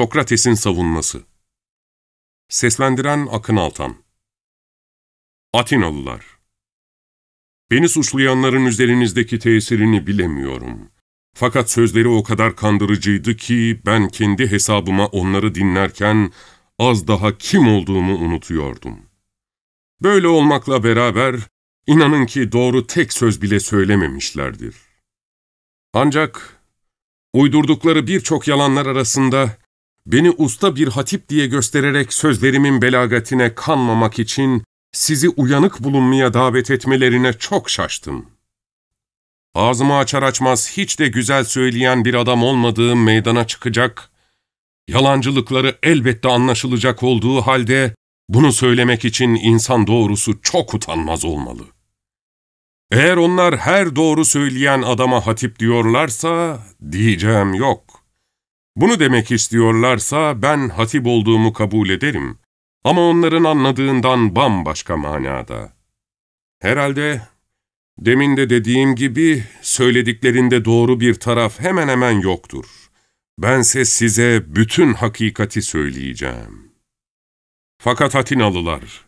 Sokrates'in savunması Seslendiren Akın Altan Atinalılar Beni suçlayanların üzerinizdeki tesirini bilemiyorum. Fakat sözleri o kadar kandırıcıydı ki ben kendi hesabıma onları dinlerken az daha kim olduğumu unutuyordum. Böyle olmakla beraber inanın ki doğru tek söz bile söylememişlerdir. Ancak uydurdukları birçok yalanlar arasında beni usta bir hatip diye göstererek sözlerimin belagatine kanmamak için sizi uyanık bulunmaya davet etmelerine çok şaştım. Ağzımı açar açmaz hiç de güzel söyleyen bir adam olmadığım meydana çıkacak, yalancılıkları elbette anlaşılacak olduğu halde bunu söylemek için insan doğrusu çok utanmaz olmalı. Eğer onlar her doğru söyleyen adama hatip diyorlarsa diyeceğim yok.'' Bunu demek istiyorlarsa ben hatip olduğumu kabul ederim. Ama onların anladığından bambaşka manada. Herhalde demin de dediğim gibi söylediklerinde doğru bir taraf hemen hemen yoktur. Bense size bütün hakikati söyleyeceğim. Fakat Atinalılar,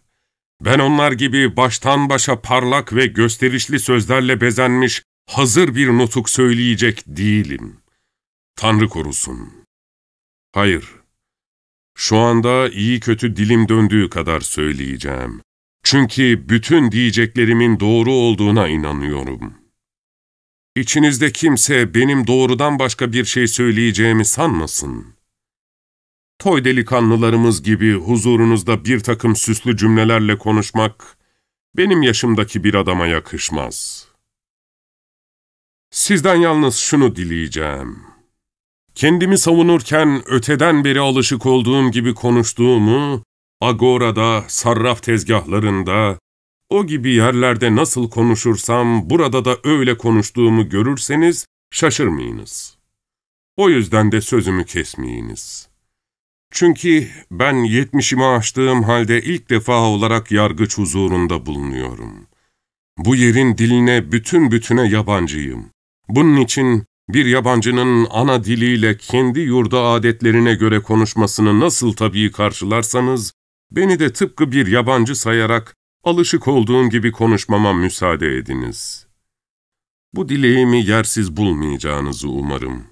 ben onlar gibi baştan başa parlak ve gösterişli sözlerle bezenmiş hazır bir nutuk söyleyecek değilim.'' Tanrı korusun. Hayır, şu anda iyi kötü dilim döndüğü kadar söyleyeceğim. Çünkü bütün diyeceklerimin doğru olduğuna inanıyorum. İçinizde kimse benim doğrudan başka bir şey söyleyeceğimi sanmasın. Toy delikanlılarımız gibi huzurunuzda bir takım süslü cümlelerle konuşmak, benim yaşımdaki bir adama yakışmaz. Sizden yalnız şunu dileyeceğim. Kendimi savunurken öteden beri alışık olduğum gibi konuştuğumu, agorada, sarraf tezgahlarında, o gibi yerlerde nasıl konuşursam burada da öyle konuştuğumu görürseniz şaşırmayınız. O yüzden de sözümü kesmeyiniz. Çünkü ben yetmişimi aştığım halde ilk defa olarak yargıç huzurunda bulunuyorum. Bu yerin diline bütün bütüne yabancıyım. Bunun için bir yabancının ana diliyle kendi yurda adetlerine göre konuşmasını nasıl tabii karşılarsanız, beni de tıpkı bir yabancı sayarak alışık olduğum gibi konuşmama müsaade ediniz. Bu dileğimi yersiz bulmayacağınızı umarım.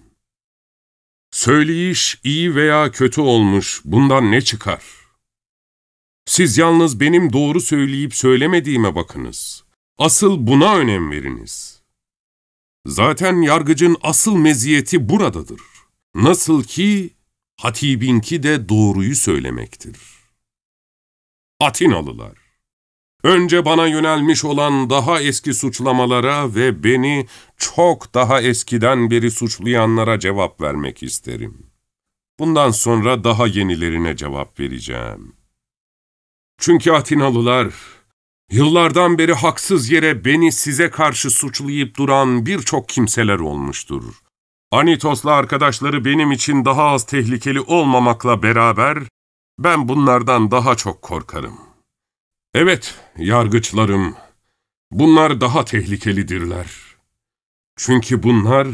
Söyleyiş iyi veya kötü olmuş, bundan ne çıkar? Siz yalnız benim doğru söyleyip söylemediğime bakınız. Asıl buna önem veriniz.'' Zaten yargıcın asıl meziyeti buradadır. Nasıl ki hatibinki de doğruyu söylemektir. Atinalılar, önce bana yönelmiş olan daha eski suçlamalara ve beni çok daha eskiden beri suçlayanlara cevap vermek isterim. Bundan sonra daha yenilerine cevap vereceğim. Çünkü Atinalılar, Yıllardan beri haksız yere beni size karşı suçlayıp duran birçok kimseler olmuştur. Anitos'la arkadaşları benim için daha az tehlikeli olmamakla beraber ben bunlardan daha çok korkarım. Evet, yargıçlarım, bunlar daha tehlikelidirler. Çünkü bunlar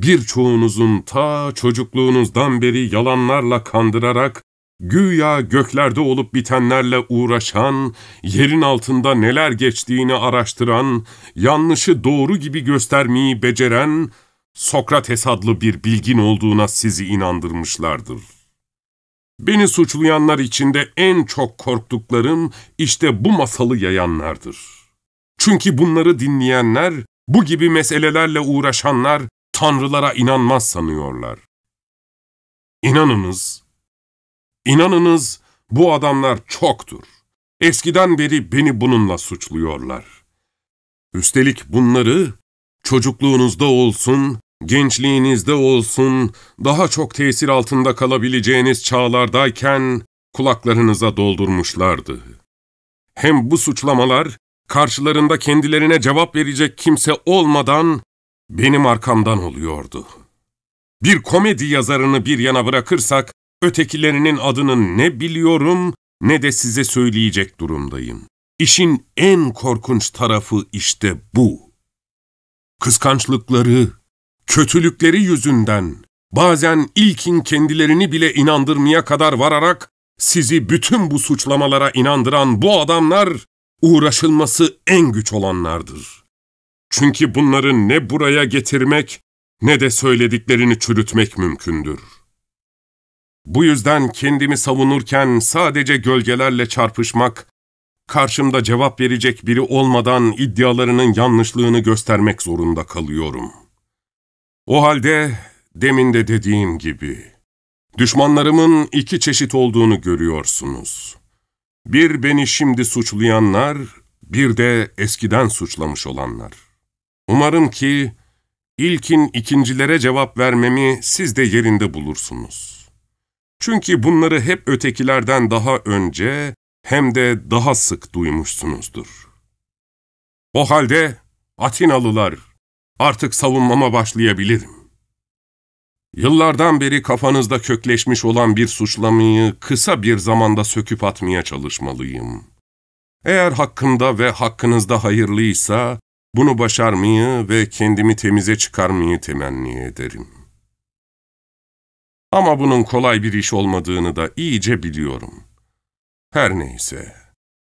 birçoğunuzun ta çocukluğunuzdan beri yalanlarla kandırarak Güya göklerde olup bitenlerle uğraşan, yerin altında neler geçtiğini araştıran, yanlışı doğru gibi göstermeyi beceren, Sokrates adlı bir bilgin olduğuna sizi inandırmışlardır. Beni suçlayanlar içinde en çok korktuklarım işte bu masalı yayanlardır. Çünkü bunları dinleyenler, bu gibi meselelerle uğraşanlar tanrılara inanmaz sanıyorlar. İnanınız, İnanınız bu adamlar çoktur. Eskiden beri beni bununla suçluyorlar. Üstelik bunları çocukluğunuzda olsun, gençliğinizde olsun, daha çok tesir altında kalabileceğiniz çağlardayken kulaklarınıza doldurmuşlardı. Hem bu suçlamalar karşılarında kendilerine cevap verecek kimse olmadan benim arkamdan oluyordu. Bir komedi yazarını bir yana bırakırsak Ötekilerinin adını ne biliyorum ne de size söyleyecek durumdayım. İşin en korkunç tarafı işte bu. Kıskançlıkları, kötülükleri yüzünden bazen ilkin kendilerini bile inandırmaya kadar vararak sizi bütün bu suçlamalara inandıran bu adamlar uğraşılması en güç olanlardır. Çünkü bunları ne buraya getirmek ne de söylediklerini çürütmek mümkündür. Bu yüzden kendimi savunurken sadece gölgelerle çarpışmak, karşımda cevap verecek biri olmadan iddialarının yanlışlığını göstermek zorunda kalıyorum. O halde demin de dediğim gibi, düşmanlarımın iki çeşit olduğunu görüyorsunuz. Bir beni şimdi suçlayanlar, bir de eskiden suçlamış olanlar. Umarım ki ilkin ikincilere cevap vermemi siz de yerinde bulursunuz.'' Çünkü bunları hep ötekilerden daha önce hem de daha sık duymuşsunuzdur. O halde Atinalılar artık savunmama başlayabilirim. Yıllardan beri kafanızda kökleşmiş olan bir suçlamayı kısa bir zamanda söküp atmaya çalışmalıyım. Eğer hakkımda ve hakkınızda hayırlıysa, bunu başarmayı ve kendimi temize çıkarmayı temenni ederim. Ama bunun kolay bir iş olmadığını da iyice biliyorum. Her neyse,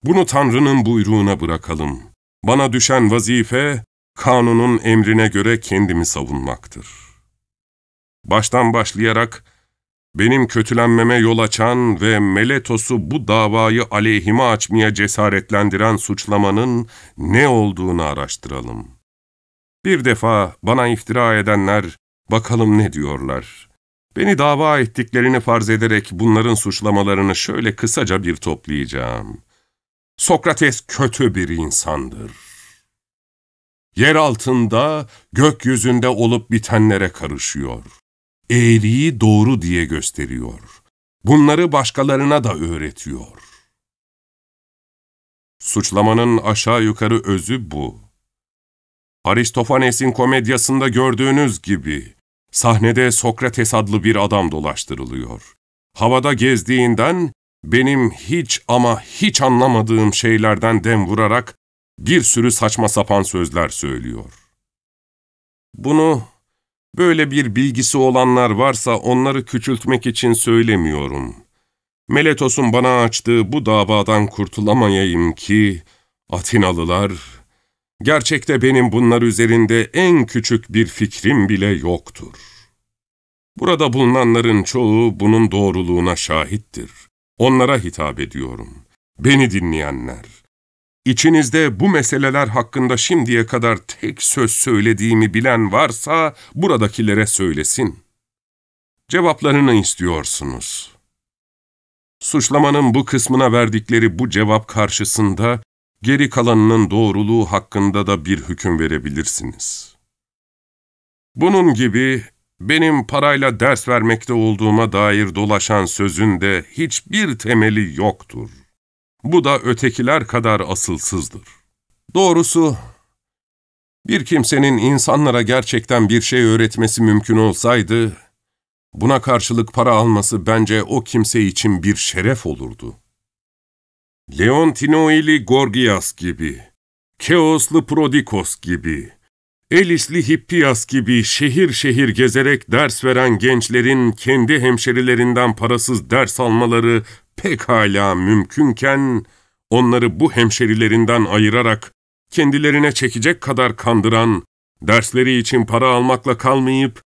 bunu Tanrı'nın buyruğuna bırakalım. Bana düşen vazife, kanunun emrine göre kendimi savunmaktır. Baştan başlayarak, benim kötülenmeme yol açan ve Meletos'u bu davayı aleyhime açmaya cesaretlendiren suçlamanın ne olduğunu araştıralım. Bir defa bana iftira edenler, bakalım ne diyorlar.'' Beni dava ettiklerini farz ederek bunların suçlamalarını şöyle kısaca bir toplayacağım. Sokrates kötü bir insandır. Yer altında, gökyüzünde olup bitenlere karışıyor. Eğriyi doğru diye gösteriyor. Bunları başkalarına da öğretiyor. Suçlamanın aşağı yukarı özü bu. Aristofanes'in komedyasında gördüğünüz gibi, Sahnede Sokrates adlı bir adam dolaştırılıyor. Havada gezdiğinden benim hiç ama hiç anlamadığım şeylerden dem vurarak bir sürü saçma sapan sözler söylüyor. Bunu böyle bir bilgisi olanlar varsa onları küçültmek için söylemiyorum. Meletos'un bana açtığı bu davadan kurtulamayayım ki Atinalılar Gerçekte benim bunlar üzerinde en küçük bir fikrim bile yoktur. Burada bulunanların çoğu bunun doğruluğuna şahittir. Onlara hitap ediyorum. Beni dinleyenler. İçinizde bu meseleler hakkında şimdiye kadar tek söz söylediğimi bilen varsa buradakilere söylesin. Cevaplarını istiyorsunuz. Suçlamanın bu kısmına verdikleri bu cevap karşısında Geri kalanının doğruluğu hakkında da bir hüküm verebilirsiniz. Bunun gibi benim parayla ders vermekte olduğuma dair dolaşan sözün de hiçbir temeli yoktur. Bu da ötekiler kadar asılsızdır. Doğrusu, bir kimsenin insanlara gerçekten bir şey öğretmesi mümkün olsaydı, buna karşılık para alması bence o kimse için bir şeref olurdu.'' Leontinoili Gorgias gibi, Keoslu Prodikos gibi, Elisli Hippias gibi şehir şehir gezerek ders veren gençlerin kendi hemşerilerinden parasız ders almaları pek hala mümkünken, onları bu hemşerilerinden ayırarak kendilerine çekecek kadar kandıran, dersleri için para almakla kalmayıp,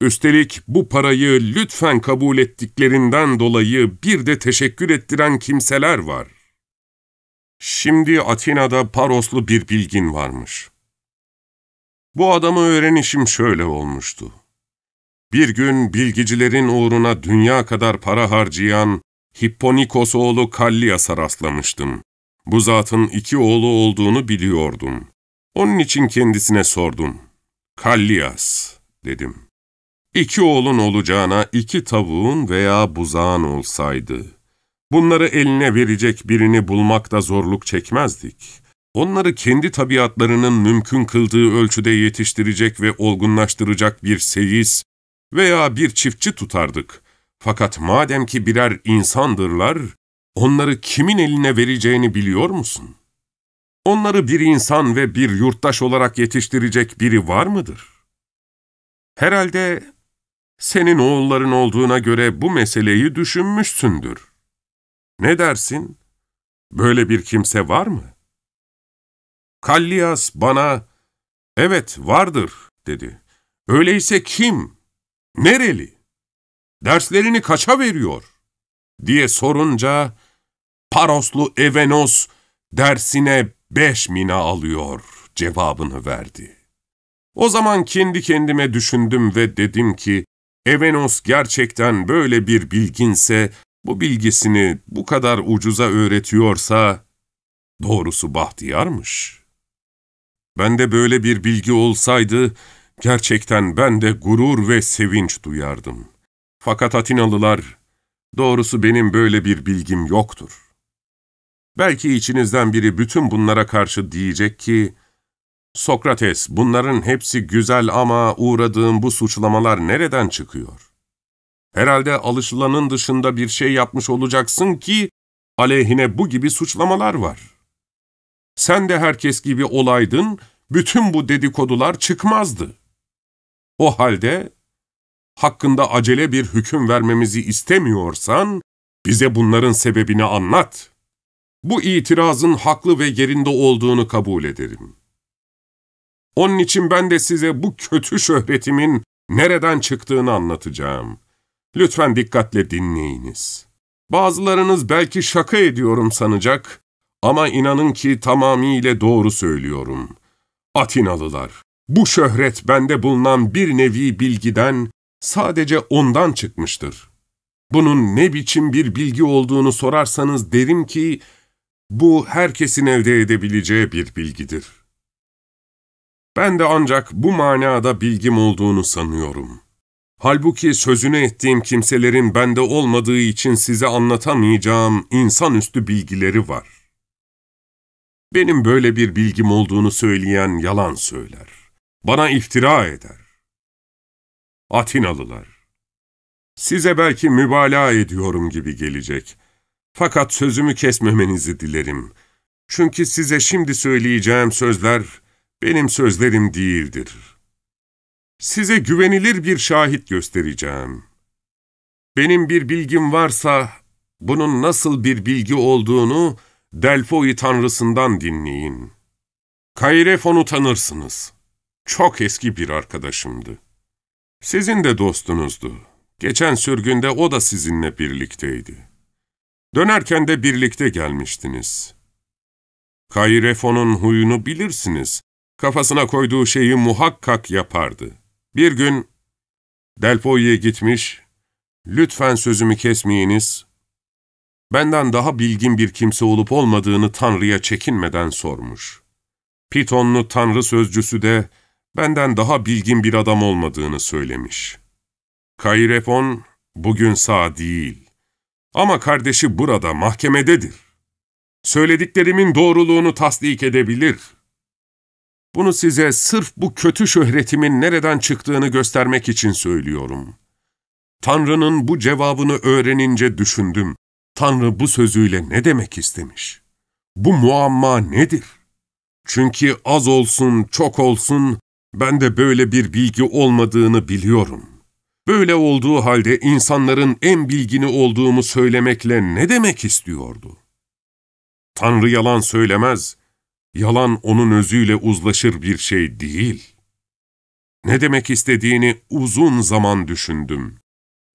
üstelik bu parayı lütfen kabul ettiklerinden dolayı bir de teşekkür ettiren kimseler var. Şimdi Atina'da Paroslu bir bilgin varmış. Bu adamı öğrenişim şöyle olmuştu. Bir gün bilgicilerin uğruna dünya kadar para harcayan Hipponikos oğlu Kallias'a rastlamıştım. Bu zatın iki oğlu olduğunu biliyordum. Onun için kendisine sordum. Kallias, dedim. İki oğlun olacağına iki tavuğun veya buzağın olsaydı.'' Bunları eline verecek birini bulmakta zorluk çekmezdik. Onları kendi tabiatlarının mümkün kıldığı ölçüde yetiştirecek ve olgunlaştıracak bir seyis veya bir çiftçi tutardık. Fakat madem ki birer insandırlar, onları kimin eline vereceğini biliyor musun? Onları bir insan ve bir yurttaş olarak yetiştirecek biri var mıdır? Herhalde senin oğulların olduğuna göre bu meseleyi düşünmüşsündür. Ne dersin? Böyle bir kimse var mı? Kallias bana, evet vardır dedi. Öyleyse kim? Nereli? Derslerini kaça veriyor? diye sorunca, Paroslu Evenos dersine beş mina alıyor cevabını verdi. O zaman kendi kendime düşündüm ve dedim ki, Evenos gerçekten böyle bir bilginse bu bilgisini bu kadar ucuza öğretiyorsa, doğrusu bahtiyarmış. de böyle bir bilgi olsaydı, gerçekten ben de gurur ve sevinç duyardım. Fakat Atinalılar, doğrusu benim böyle bir bilgim yoktur. Belki içinizden biri bütün bunlara karşı diyecek ki, Sokrates, bunların hepsi güzel ama uğradığım bu suçlamalar nereden çıkıyor? Herhalde alışılanın dışında bir şey yapmış olacaksın ki aleyhine bu gibi suçlamalar var. Sen de herkes gibi olaydın, bütün bu dedikodular çıkmazdı. O halde hakkında acele bir hüküm vermemizi istemiyorsan bize bunların sebebini anlat. Bu itirazın haklı ve yerinde olduğunu kabul ederim. Onun için ben de size bu kötü şöhretimin nereden çıktığını anlatacağım.'' Lütfen dikkatle dinleyiniz. Bazılarınız belki şaka ediyorum sanacak ama inanın ki tamamiyle doğru söylüyorum. Atinalılar, bu şöhret bende bulunan bir nevi bilgiden, sadece ondan çıkmıştır. Bunun ne biçim bir bilgi olduğunu sorarsanız derim ki, bu herkesin elde edebileceği bir bilgidir. Ben de ancak bu manada bilgim olduğunu sanıyorum.'' Halbuki sözüne ettiğim kimselerin bende olmadığı için size anlatamayacağım insanüstü bilgileri var. Benim böyle bir bilgim olduğunu söyleyen yalan söyler. Bana iftira eder. Atinalılar, size belki mübalağa ediyorum gibi gelecek. Fakat sözümü kesmemenizi dilerim. Çünkü size şimdi söyleyeceğim sözler benim sözlerim değildir.'' Size güvenilir bir şahit göstereceğim. Benim bir bilgim varsa bunun nasıl bir bilgi olduğunu Delfoi tanrısından dinleyin. Kairefon'u tanırsınız. Çok eski bir arkadaşımdı. Sizin de dostunuzdu. Geçen sürgünde o da sizinle birlikteydi. Dönerken de birlikte gelmiştiniz. Kairefon'un huyunu bilirsiniz. Kafasına koyduğu şeyi muhakkak yapardı. Bir gün Delpoy'e gitmiş, ''Lütfen sözümü kesmeyiniz, benden daha bilgin bir kimse olup olmadığını Tanrı'ya çekinmeden sormuş. Pitonlu Tanrı sözcüsü de benden daha bilgin bir adam olmadığını söylemiş. Kayrefon bugün sağ değil ama kardeşi burada mahkemededir. Söylediklerimin doğruluğunu tasdik edebilir.'' Bunu size sırf bu kötü şöhretimin nereden çıktığını göstermek için söylüyorum. Tanrı'nın bu cevabını öğrenince düşündüm. Tanrı bu sözüyle ne demek istemiş? Bu muamma nedir? Çünkü az olsun, çok olsun, ben de böyle bir bilgi olmadığını biliyorum. Böyle olduğu halde insanların en bilgini olduğumu söylemekle ne demek istiyordu? Tanrı yalan söylemez.'' yalan onun özüyle uzlaşır bir şey değil. Ne demek istediğini uzun zaman düşündüm.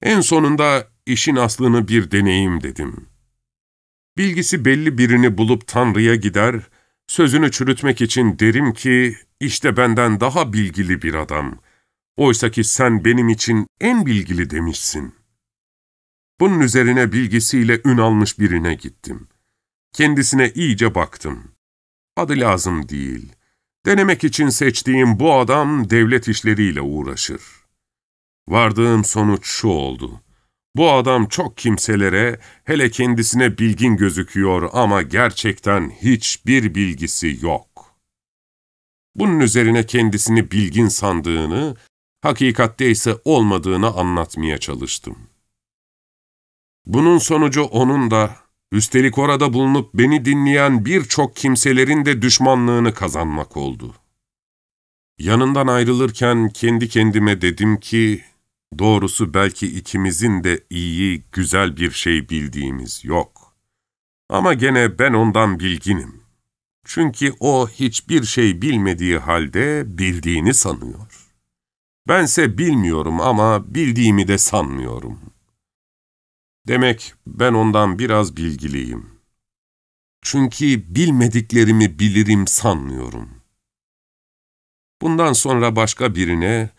En sonunda işin aslını bir deneyim dedim. Bilgisi belli birini bulup Tanrı'ya gider, sözünü çürütmek için derim ki, işte benden daha bilgili bir adam. Oysa ki sen benim için en bilgili demişsin. Bunun üzerine bilgisiyle ün almış birine gittim. Kendisine iyice baktım. Adı lazım değil. Denemek için seçtiğim bu adam devlet işleriyle uğraşır. Vardığım sonuç şu oldu. Bu adam çok kimselere, hele kendisine bilgin gözüküyor ama gerçekten hiçbir bilgisi yok. Bunun üzerine kendisini bilgin sandığını, hakikatte ise olmadığını anlatmaya çalıştım. Bunun sonucu onun da Üstelik orada bulunup beni dinleyen birçok kimselerin de düşmanlığını kazanmak oldu. Yanından ayrılırken kendi kendime dedim ki, doğrusu belki ikimizin de iyi, güzel bir şey bildiğimiz yok. Ama gene ben ondan bilginim. Çünkü o hiçbir şey bilmediği halde bildiğini sanıyor. Bense bilmiyorum ama bildiğimi de sanmıyorum.'' Demek ben ondan biraz bilgiliyim. Çünkü bilmediklerimi bilirim sanmıyorum. Bundan sonra başka birine,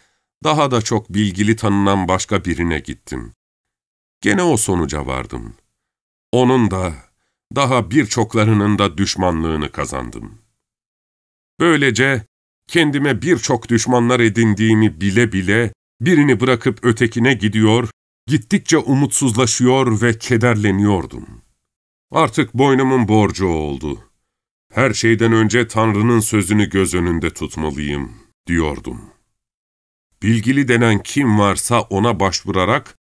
daha da çok bilgili tanınan başka birine gittim. Gene o sonuca vardım. Onun da, daha birçoklarının da düşmanlığını kazandım. Böylece kendime birçok düşmanlar edindiğimi bile bile birini bırakıp ötekine gidiyor, Gittikçe umutsuzlaşıyor ve kederleniyordum. Artık boynumun borcu oldu. Her şeyden önce Tanrı'nın sözünü göz önünde tutmalıyım, diyordum. Bilgili denen kim varsa ona başvurarak,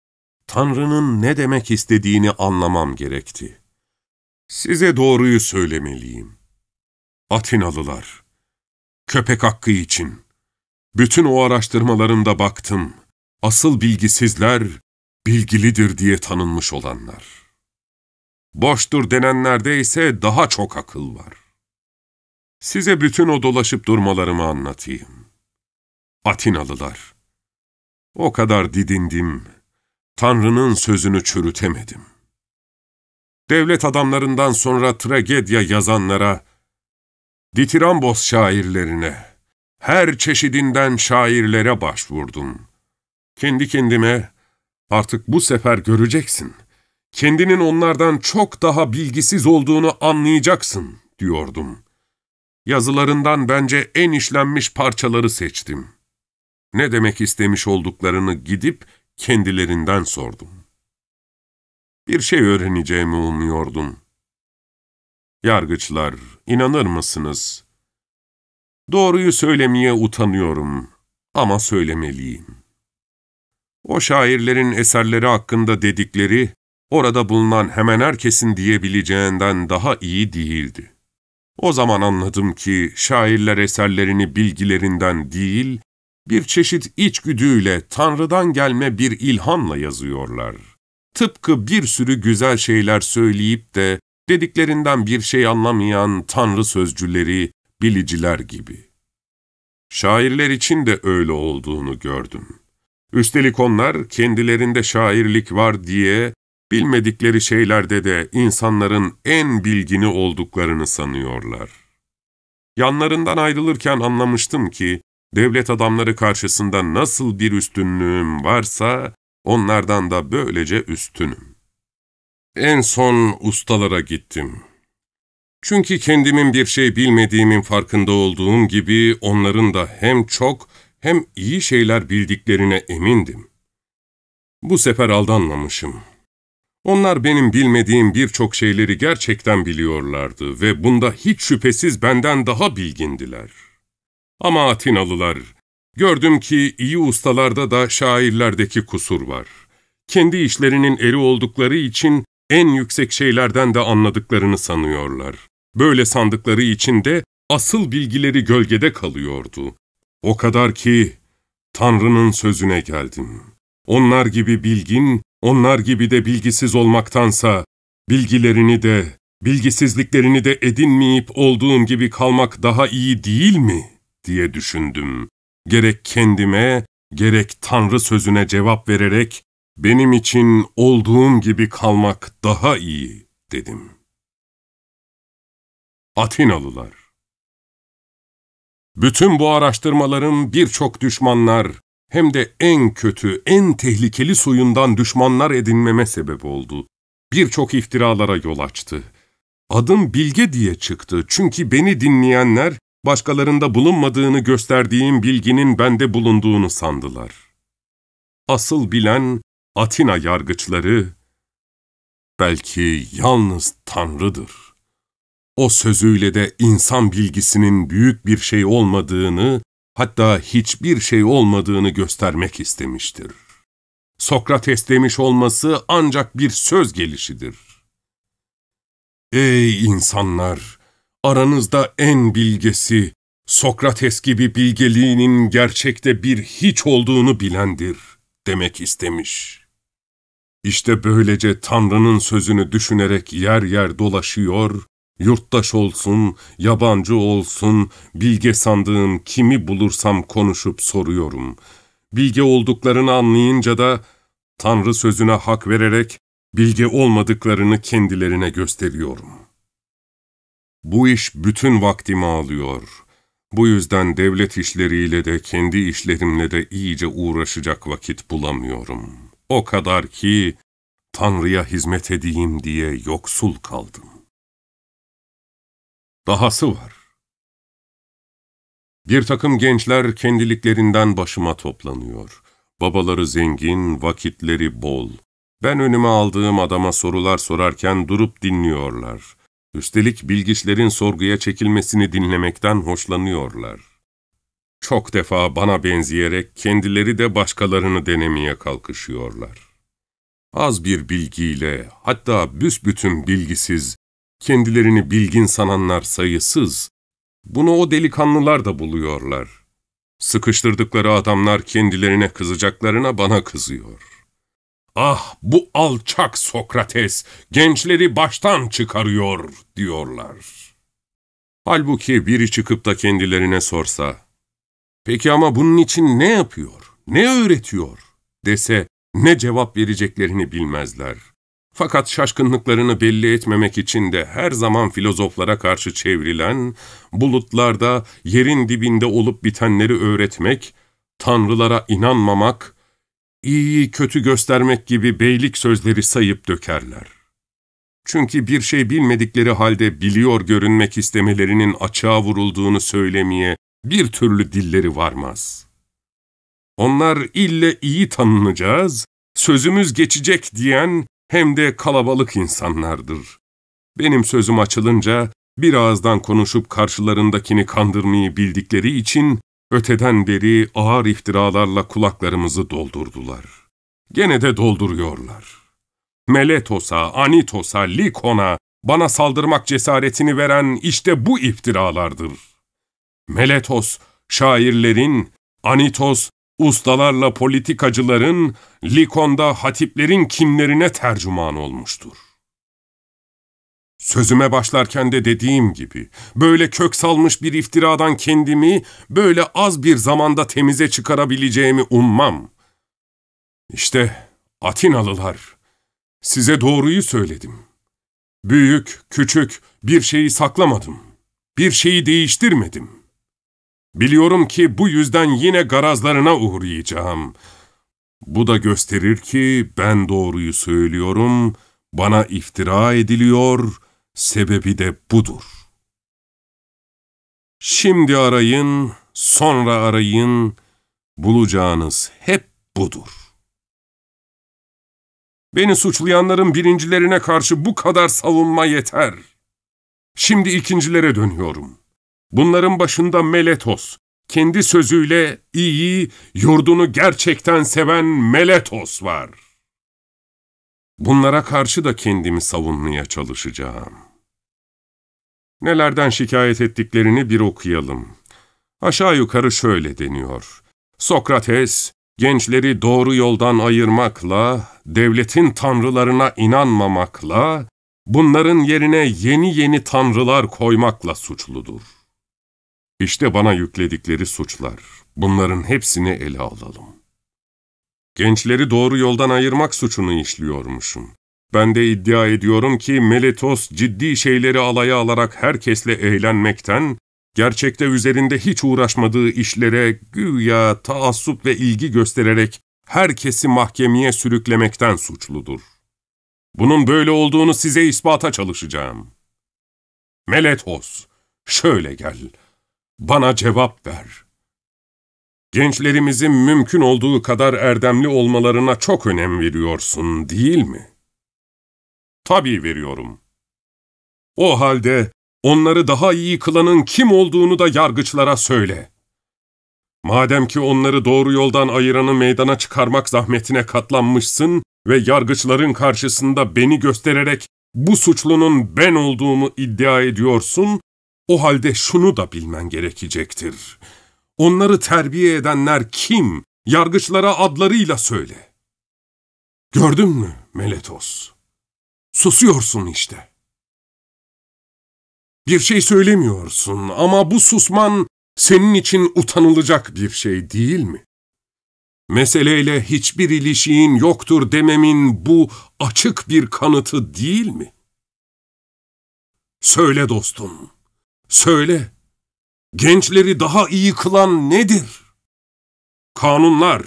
Tanrı'nın ne demek istediğini anlamam gerekti. Size doğruyu söylemeliyim. Atinalılar, köpek hakkı için. Bütün o araştırmalarımda baktım. Asıl bilgisizler, bilgilidir diye tanınmış olanlar. Boştur denenlerde ise daha çok akıl var. Size bütün o dolaşıp durmalarımı anlatayım. Atinalılar. O kadar didindim, Tanrı'nın sözünü çürütemedim. Devlet adamlarından sonra tragedya yazanlara, ditirambos şairlerine, her çeşidinden şairlere başvurdum. Kendi kendime, Artık bu sefer göreceksin. Kendinin onlardan çok daha bilgisiz olduğunu anlayacaksın, diyordum. Yazılarından bence en işlenmiş parçaları seçtim. Ne demek istemiş olduklarını gidip kendilerinden sordum. Bir şey öğreneceğimi umuyordum. Yargıçlar, inanır mısınız? Doğruyu söylemeye utanıyorum ama söylemeliyim. O şairlerin eserleri hakkında dedikleri, orada bulunan hemen herkesin diyebileceğinden daha iyi değildi. O zaman anladım ki şairler eserlerini bilgilerinden değil, bir çeşit içgüdüyle Tanrı'dan gelme bir ilhamla yazıyorlar. Tıpkı bir sürü güzel şeyler söyleyip de dediklerinden bir şey anlamayan Tanrı sözcüleri, biliciler gibi. Şairler için de öyle olduğunu gördüm. Üstelik onlar kendilerinde şairlik var diye bilmedikleri şeylerde de insanların en bilgini olduklarını sanıyorlar. Yanlarından ayrılırken anlamıştım ki devlet adamları karşısında nasıl bir üstünlüğüm varsa onlardan da böylece üstünüm. En son ustalara gittim. Çünkü kendimin bir şey bilmediğimin farkında olduğum gibi onların da hem çok hem iyi şeyler bildiklerine emindim. Bu sefer aldanmamışım. Onlar benim bilmediğim birçok şeyleri gerçekten biliyorlardı ve bunda hiç şüphesiz benden daha bilgindiler. Ama Atinalılar, gördüm ki iyi ustalarda da şairlerdeki kusur var. Kendi işlerinin eri oldukları için en yüksek şeylerden de anladıklarını sanıyorlar. Böyle sandıkları için de asıl bilgileri gölgede kalıyordu. O kadar ki Tanrı'nın sözüne geldim. Onlar gibi bilgin, onlar gibi de bilgisiz olmaktansa, bilgilerini de, bilgisizliklerini de edinmeyip olduğum gibi kalmak daha iyi değil mi? diye düşündüm. Gerek kendime, gerek Tanrı sözüne cevap vererek, benim için olduğum gibi kalmak daha iyi, dedim. Atinalılar bütün bu araştırmalarım birçok düşmanlar, hem de en kötü, en tehlikeli soyundan düşmanlar edinmeme sebep oldu. Birçok iftiralara yol açtı. Adım Bilge diye çıktı çünkü beni dinleyenler, başkalarında bulunmadığını gösterdiğim bilginin bende bulunduğunu sandılar. Asıl bilen Atina yargıçları, belki yalnız Tanrı'dır o sözüyle de insan bilgisinin büyük bir şey olmadığını, hatta hiçbir şey olmadığını göstermek istemiştir. Sokrates demiş olması ancak bir söz gelişidir. Ey insanlar! Aranızda en bilgesi, Sokrates gibi bilgeliğinin gerçekte bir hiç olduğunu bilendir, demek istemiş. İşte böylece Tanrı'nın sözünü düşünerek yer yer dolaşıyor, Yurttaş olsun, yabancı olsun, bilge sandığım kimi bulursam konuşup soruyorum. Bilge olduklarını anlayınca da Tanrı sözüne hak vererek bilge olmadıklarını kendilerine gösteriyorum. Bu iş bütün vaktimi alıyor. Bu yüzden devlet işleriyle de kendi işlerimle de iyice uğraşacak vakit bulamıyorum. O kadar ki Tanrı'ya hizmet edeyim diye yoksul kaldım. Dahası var. Bir takım gençler kendiliklerinden başıma toplanıyor. Babaları zengin, vakitleri bol. Ben önüme aldığım adama sorular sorarken durup dinliyorlar. Üstelik bilgiçlerin sorguya çekilmesini dinlemekten hoşlanıyorlar. Çok defa bana benzeyerek kendileri de başkalarını denemeye kalkışıyorlar. Az bir bilgiyle, hatta büsbütün bilgisiz, Kendilerini bilgin sananlar sayısız. Bunu o delikanlılar da buluyorlar. Sıkıştırdıkları adamlar kendilerine kızacaklarına bana kızıyor. Ah bu alçak Sokrates gençleri baştan çıkarıyor diyorlar. Halbuki biri çıkıp da kendilerine sorsa, peki ama bunun için ne yapıyor, ne öğretiyor dese ne cevap vereceklerini bilmezler. Fakat şaşkınlıklarını belli etmemek için de her zaman filozoflara karşı çevrilen, bulutlarda yerin dibinde olup bitenleri öğretmek, tanrılara inanmamak, iyi kötü göstermek gibi beylik sözleri sayıp dökerler. Çünkü bir şey bilmedikleri halde biliyor görünmek istemelerinin açığa vurulduğunu söylemeye bir türlü dilleri varmaz. Onlar ille iyi tanınacağız, sözümüz geçecek diyen hem de kalabalık insanlardır. Benim sözüm açılınca bir ağızdan konuşup karşılarındakini kandırmayı bildikleri için öteden beri ağır iftiralarla kulaklarımızı doldurdular. Gene de dolduruyorlar. Meletos'a, Anitos'a, Likon'a bana saldırmak cesaretini veren işte bu iftiralardır. Meletos şairlerin, Anitos ustalarla politikacıların, likonda hatiplerin kinlerine tercüman olmuştur. Sözüme başlarken de dediğim gibi, böyle kök salmış bir iftiradan kendimi böyle az bir zamanda temize çıkarabileceğimi ummam. İşte Atinalılar, size doğruyu söyledim. Büyük, küçük, bir şeyi saklamadım, bir şeyi değiştirmedim.'' Biliyorum ki bu yüzden yine garazlarına uğrayacağım. Bu da gösterir ki ben doğruyu söylüyorum, bana iftira ediliyor, sebebi de budur. Şimdi arayın, sonra arayın, bulacağınız hep budur. Beni suçlayanların birincilerine karşı bu kadar savunma yeter. Şimdi ikincilere dönüyorum.'' Bunların başında Meletos, kendi sözüyle iyi, yurdunu gerçekten seven Meletos var. Bunlara karşı da kendimi savunmaya çalışacağım. Nelerden şikayet ettiklerini bir okuyalım. Aşağı yukarı şöyle deniyor. Sokrates, gençleri doğru yoldan ayırmakla, devletin tanrılarına inanmamakla, bunların yerine yeni yeni tanrılar koymakla suçludur. İşte bana yükledikleri suçlar. Bunların hepsini ele alalım. Gençleri doğru yoldan ayırmak suçunu işliyormuşum. Ben de iddia ediyorum ki Meletos ciddi şeyleri alaya alarak herkesle eğlenmekten, gerçekte üzerinde hiç uğraşmadığı işlere güya taassup ve ilgi göstererek herkesi mahkemeye sürüklemekten suçludur. Bunun böyle olduğunu size ispata çalışacağım. Meletos, şöyle gel, bana cevap ver. Gençlerimizin mümkün olduğu kadar erdemli olmalarına çok önem veriyorsun değil mi? Tabii veriyorum. O halde onları daha iyi kılanın kim olduğunu da yargıçlara söyle. Madem ki onları doğru yoldan ayıranı meydana çıkarmak zahmetine katlanmışsın ve yargıçların karşısında beni göstererek bu suçlunun ben olduğumu iddia ediyorsun, o halde şunu da bilmen gerekecektir. Onları terbiye edenler kim? Yargıçlara adlarıyla söyle. Gördün mü Meletos? Susuyorsun işte. Bir şey söylemiyorsun ama bu susman senin için utanılacak bir şey değil mi? Meseleyle hiçbir ilişiğin yoktur dememin bu açık bir kanıtı değil mi? Söyle dostum. Söyle, gençleri daha iyi kılan nedir? Kanunlar.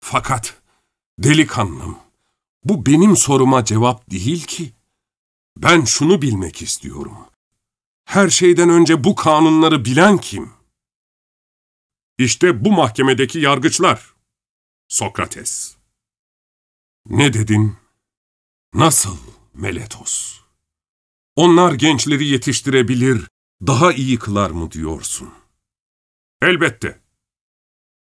Fakat delikanlım, bu benim soruma cevap değil ki. Ben şunu bilmek istiyorum. Her şeyden önce bu kanunları bilen kim? İşte bu mahkemedeki yargıçlar. Sokrates. Ne dedin? Nasıl Meletos? Onlar gençleri yetiştirebilir, daha iyi kılar mı diyorsun? Elbette.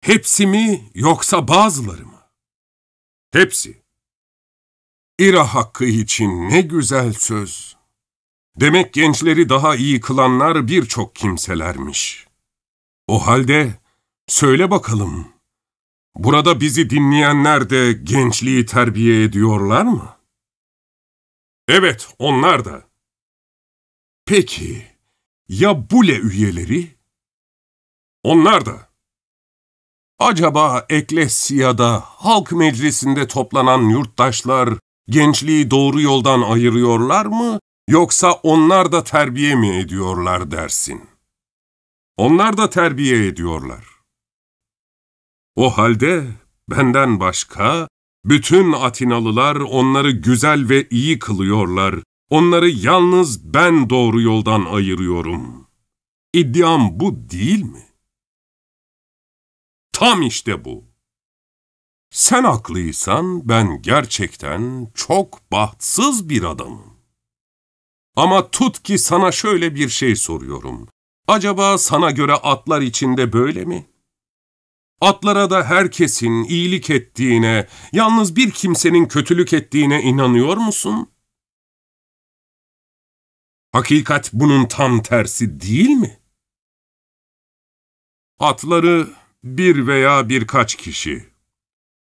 Hepsi mi yoksa bazıları mı? Hepsi. İra hakkı için ne güzel söz. Demek gençleri daha iyi kılanlar birçok kimselermiş. O halde söyle bakalım, burada bizi dinleyenler de gençliği terbiye ediyorlar mı? Evet, onlar da. Peki, ya bule üyeleri? Onlar da. Acaba Eklesiya'da, halk meclisinde toplanan yurttaşlar gençliği doğru yoldan ayırıyorlar mı, yoksa onlar da terbiye mi ediyorlar dersin? Onlar da terbiye ediyorlar. O halde benden başka bütün Atinalılar onları güzel ve iyi kılıyorlar, Onları yalnız ben doğru yoldan ayırıyorum. İddiam bu değil mi? Tam işte bu. Sen haklıysan ben gerçekten çok bahtsız bir adamım. Ama tut ki sana şöyle bir şey soruyorum. Acaba sana göre atlar içinde böyle mi? Atlara da herkesin iyilik ettiğine, yalnız bir kimsenin kötülük ettiğine inanıyor musun? Hakikat bunun tam tersi değil mi? Atları bir veya birkaç kişi.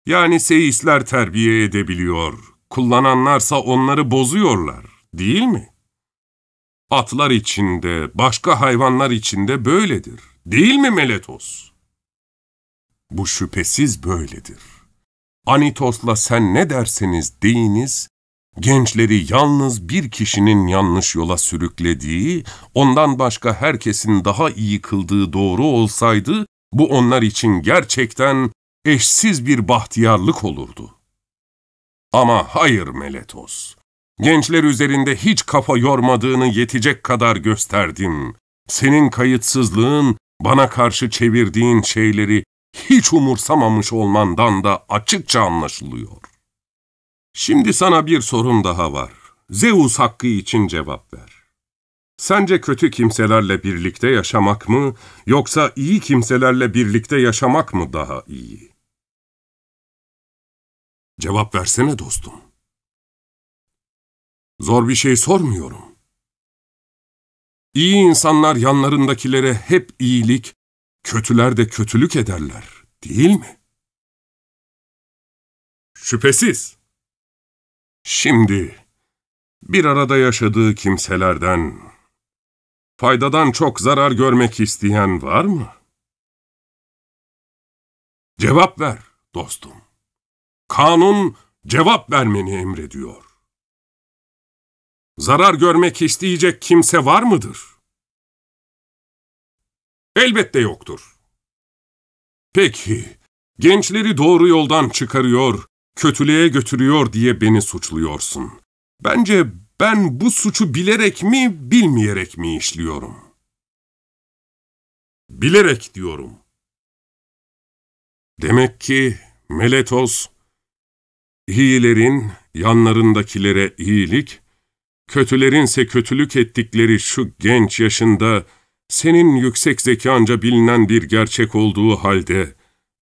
Yani seyisler terbiye edebiliyor, kullananlarsa onları bozuyorlar, değil mi? Atlar içinde, başka hayvanlar içinde böyledir, değil mi Meletos? Bu şüphesiz böyledir. Anitos'la sen ne derseniz deyiniz, Gençleri yalnız bir kişinin yanlış yola sürüklediği, ondan başka herkesin daha iyi kıldığı doğru olsaydı, bu onlar için gerçekten eşsiz bir bahtiyarlık olurdu. Ama hayır Meletos, gençler üzerinde hiç kafa yormadığını yetecek kadar gösterdin. Senin kayıtsızlığın, bana karşı çevirdiğin şeyleri hiç umursamamış olmandan da açıkça anlaşılıyor. Şimdi sana bir sorum daha var. Zeus hakkı için cevap ver. Sence kötü kimselerle birlikte yaşamak mı, yoksa iyi kimselerle birlikte yaşamak mı daha iyi? Cevap versene dostum. Zor bir şey sormuyorum. İyi insanlar yanlarındakilere hep iyilik, kötüler de kötülük ederler, değil mi? Şüphesiz. Şimdi, bir arada yaşadığı kimselerden, faydadan çok zarar görmek isteyen var mı? Cevap ver dostum. Kanun cevap vermeni emrediyor. Zarar görmek isteyecek kimse var mıdır? Elbette yoktur. Peki, gençleri doğru yoldan çıkarıyor, kötülüğe götürüyor diye beni suçluyorsun. Bence ben bu suçu bilerek mi, bilmeyerek mi işliyorum? Bilerek diyorum. Demek ki Meletos, iyilerin yanlarındakilere iyilik, kötülerinse kötülük ettikleri şu genç yaşında senin yüksek zekanca bilinen bir gerçek olduğu halde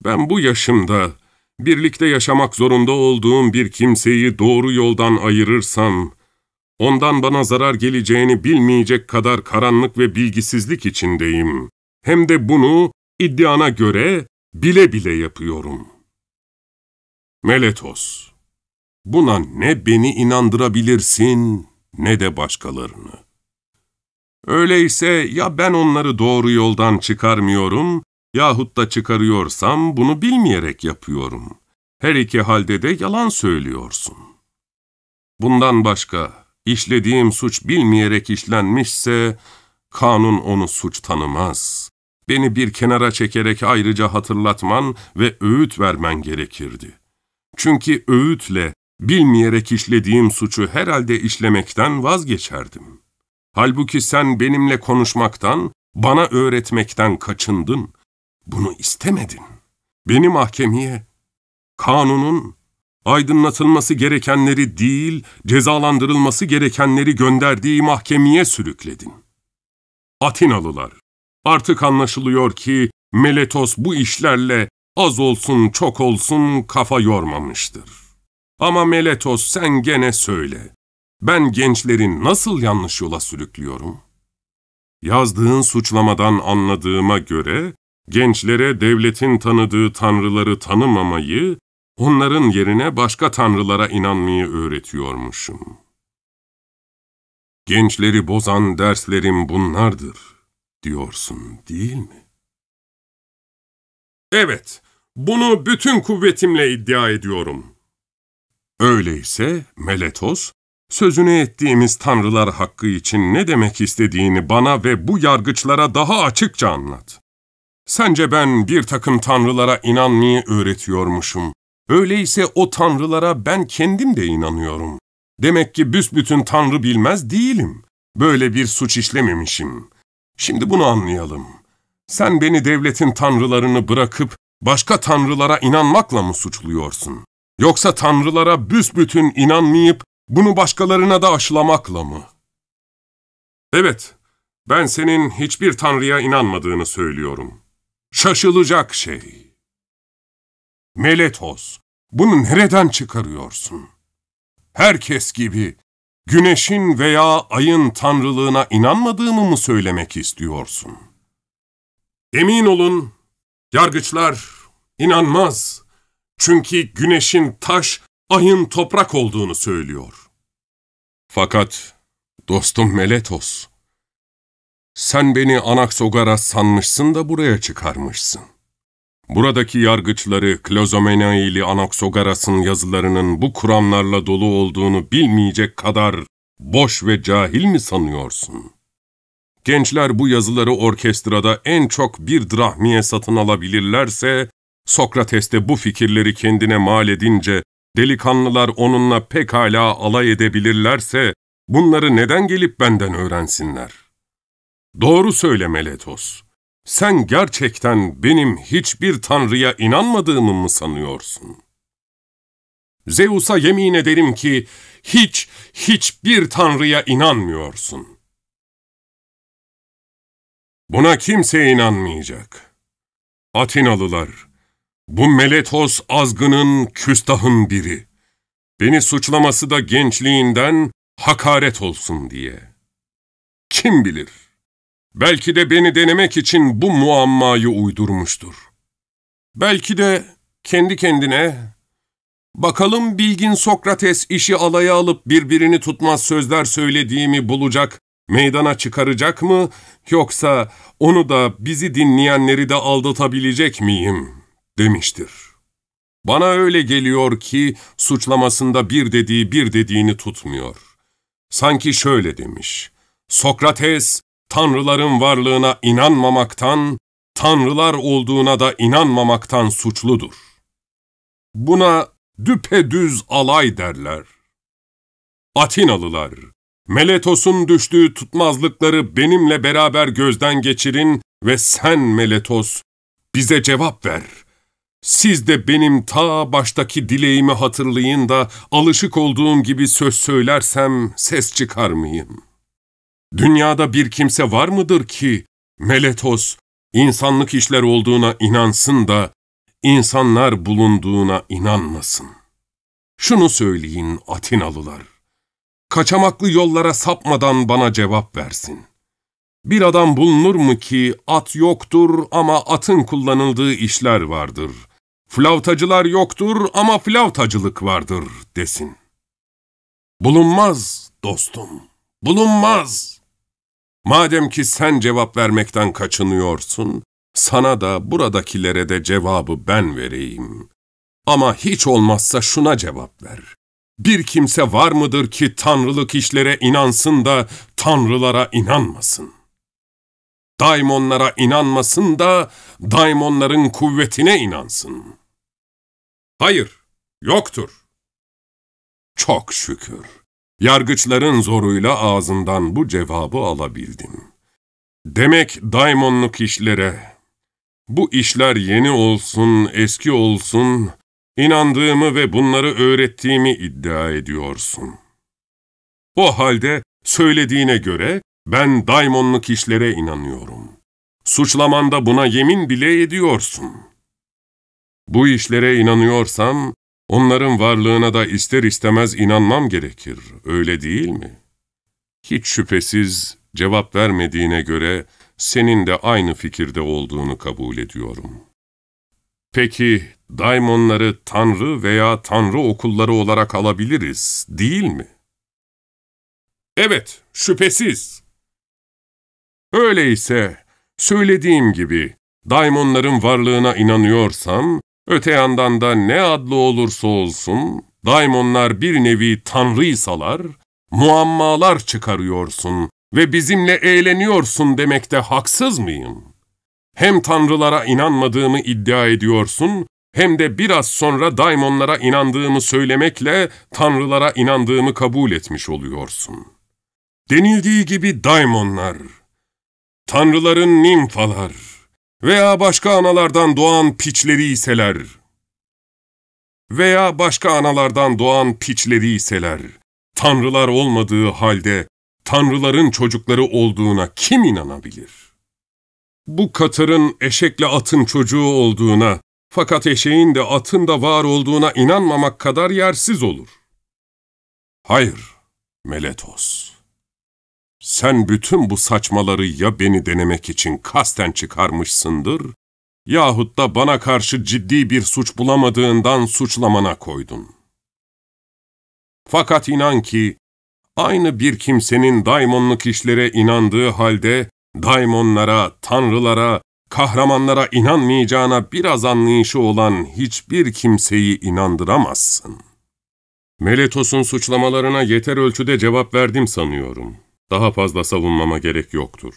ben bu yaşımda birlikte yaşamak zorunda olduğum bir kimseyi doğru yoldan ayırırsam, ondan bana zarar geleceğini bilmeyecek kadar karanlık ve bilgisizlik içindeyim. Hem de bunu iddiana göre bile bile yapıyorum. Meletos, buna ne beni inandırabilirsin ne de başkalarını. Öyleyse ya ben onları doğru yoldan çıkarmıyorum Yahut da çıkarıyorsam bunu bilmeyerek yapıyorum. Her iki halde de yalan söylüyorsun. Bundan başka işlediğim suç bilmeyerek işlenmişse kanun onu suç tanımaz. Beni bir kenara çekerek ayrıca hatırlatman ve öğüt vermen gerekirdi. Çünkü öğütle bilmeyerek işlediğim suçu herhalde işlemekten vazgeçerdim. Halbuki sen benimle konuşmaktan, bana öğretmekten kaçındın. Bunu istemedin. Beni mahkemeye, kanunun aydınlatılması gerekenleri değil, cezalandırılması gerekenleri gönderdiği mahkemeye sürükledin. Atinalılar, artık anlaşılıyor ki Meletos bu işlerle az olsun çok olsun kafa yormamıştır. Ama Meletos sen gene söyle, ben gençleri nasıl yanlış yola sürüklüyorum? Yazdığın suçlamadan anladığıma göre, gençlere devletin tanıdığı tanrıları tanımamayı, onların yerine başka tanrılara inanmayı öğretiyormuşum. Gençleri bozan derslerim bunlardır, diyorsun değil mi? Evet, bunu bütün kuvvetimle iddia ediyorum. Öyleyse Meletos, sözünü ettiğimiz tanrılar hakkı için ne demek istediğini bana ve bu yargıçlara daha açıkça anlat. Sence ben bir takım tanrılara inanmayı öğretiyormuşum. Öyleyse o tanrılara ben kendim de inanıyorum. Demek ki büsbütün tanrı bilmez değilim. Böyle bir suç işlememişim. Şimdi bunu anlayalım. Sen beni devletin tanrılarını bırakıp başka tanrılara inanmakla mı suçluyorsun? Yoksa tanrılara büsbütün inanmayıp bunu başkalarına da aşılamakla mı? Evet, ben senin hiçbir tanrıya inanmadığını söylüyorum. Şaşılacak şey. Meletos, bunu nereden çıkarıyorsun? Herkes gibi güneşin veya ayın tanrılığına inanmadığımı mı söylemek istiyorsun? Emin olun, yargıçlar inanmaz. Çünkü güneşin taş, ayın toprak olduğunu söylüyor. Fakat dostum Meletos, sen beni Anaksogara sanmışsın da buraya çıkarmışsın. Buradaki yargıçları Klozomenaili Anaksogaras'ın yazılarının bu kuramlarla dolu olduğunu bilmeyecek kadar boş ve cahil mi sanıyorsun? Gençler bu yazıları orkestrada en çok bir drahmiye satın alabilirlerse, Sokrates de bu fikirleri kendine mal edince, delikanlılar onunla pekala alay edebilirlerse, bunları neden gelip benden öğrensinler?'' Doğru söyle Meletos. Sen gerçekten benim hiçbir tanrıya inanmadığımı mı sanıyorsun? Zeus'a yemin ederim ki hiç, hiçbir tanrıya inanmıyorsun. Buna kimse inanmayacak. Atinalılar, bu Meletos azgının, küstahın biri. Beni suçlaması da gençliğinden hakaret olsun diye. Kim bilir? Belki de beni denemek için bu muammayı uydurmuştur. Belki de kendi kendine, bakalım bilgin Sokrates işi alaya alıp birbirini tutmaz sözler söylediğimi bulacak, meydana çıkaracak mı, yoksa onu da bizi dinleyenleri de aldatabilecek miyim, demiştir. Bana öyle geliyor ki suçlamasında bir dediği bir dediğini tutmuyor. Sanki şöyle demiş, Sokrates, tanrıların varlığına inanmamaktan, tanrılar olduğuna da inanmamaktan suçludur. Buna düpedüz alay derler. Atinalılar, Meletos'un düştüğü tutmazlıkları benimle beraber gözden geçirin ve sen Meletos, bize cevap ver. Siz de benim ta baştaki dileğimi hatırlayın da alışık olduğum gibi söz söylersem ses çıkarmayayım.'' Dünyada bir kimse var mıdır ki Meletos insanlık işler olduğuna inansın da insanlar bulunduğuna inanmasın? Şunu söyleyin Atinalılar. Kaçamaklı yollara sapmadan bana cevap versin. Bir adam bulunur mu ki at yoktur ama atın kullanıldığı işler vardır. Flavtacılar yoktur ama flavtacılık vardır desin. Bulunmaz dostum, bulunmaz. Madem ki sen cevap vermekten kaçınıyorsun, sana da buradakilere de cevabı ben vereyim. Ama hiç olmazsa şuna cevap ver. Bir kimse var mıdır ki tanrılık işlere inansın da tanrılara inanmasın? Daimonlara inanmasın da daimonların kuvvetine inansın. Hayır, yoktur. Çok şükür. Yargıçların zoruyla ağzından bu cevabı alabildim. Demek daimonluk işlere, bu işler yeni olsun, eski olsun, inandığımı ve bunları öğrettiğimi iddia ediyorsun. O halde söylediğine göre ben daimonluk işlere inanıyorum. Suçlamanda buna yemin bile ediyorsun. Bu işlere inanıyorsam, Onların varlığına da ister istemez inanmam gerekir, öyle değil mi? Hiç şüphesiz cevap vermediğine göre senin de aynı fikirde olduğunu kabul ediyorum. Peki daimonları tanrı veya tanrı okulları olarak alabiliriz, değil mi? Evet, şüphesiz. Öyleyse, söylediğim gibi, daimonların varlığına inanıyorsam, Öte yandan da ne adlı olursa olsun, daimonlar bir nevi tanrıysalar, muammalar çıkarıyorsun ve bizimle eğleniyorsun demekte de haksız mıyım? Hem tanrılara inanmadığımı iddia ediyorsun, hem de biraz sonra daimonlara inandığımı söylemekle tanrılara inandığımı kabul etmiş oluyorsun. Denildiği gibi daimonlar, tanrıların nimfalar, veya başka analardan doğan piçleri iseler veya başka analardan doğan piçleri iseler tanrılar olmadığı halde tanrıların çocukları olduğuna kim inanabilir? Bu Katar'ın eşekle atın çocuğu olduğuna, fakat eşeğin de atın da var olduğuna inanmamak kadar yersiz olur. Hayır, Meletos. Sen bütün bu saçmaları ya beni denemek için kasten çıkarmışsındır, yahut da bana karşı ciddi bir suç bulamadığından suçlamana koydun. Fakat inan ki, aynı bir kimsenin daimonluk işlere inandığı halde, daimonlara, tanrılara, kahramanlara inanmayacağına biraz anlayışı olan hiçbir kimseyi inandıramazsın. Meletos'un suçlamalarına yeter ölçüde cevap verdim sanıyorum.'' Daha fazla savunmama gerek yoktur.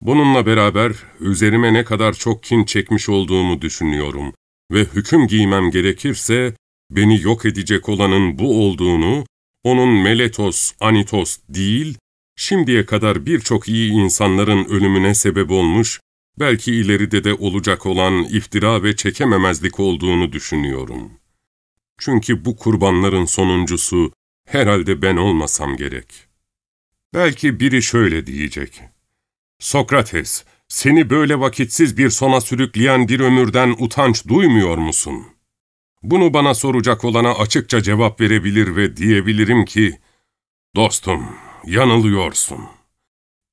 Bununla beraber üzerime ne kadar çok kin çekmiş olduğumu düşünüyorum ve hüküm giymem gerekirse beni yok edecek olanın bu olduğunu, onun Meletos, Anitos değil, şimdiye kadar birçok iyi insanların ölümüne sebep olmuş, belki ileride de olacak olan iftira ve çekememezlik olduğunu düşünüyorum. Çünkü bu kurbanların sonuncusu herhalde ben olmasam gerek.'' Belki biri şöyle diyecek. Sokrates, seni böyle vakitsiz bir sona sürükleyen bir ömürden utanç duymuyor musun? Bunu bana soracak olana açıkça cevap verebilir ve diyebilirim ki, Dostum, yanılıyorsun.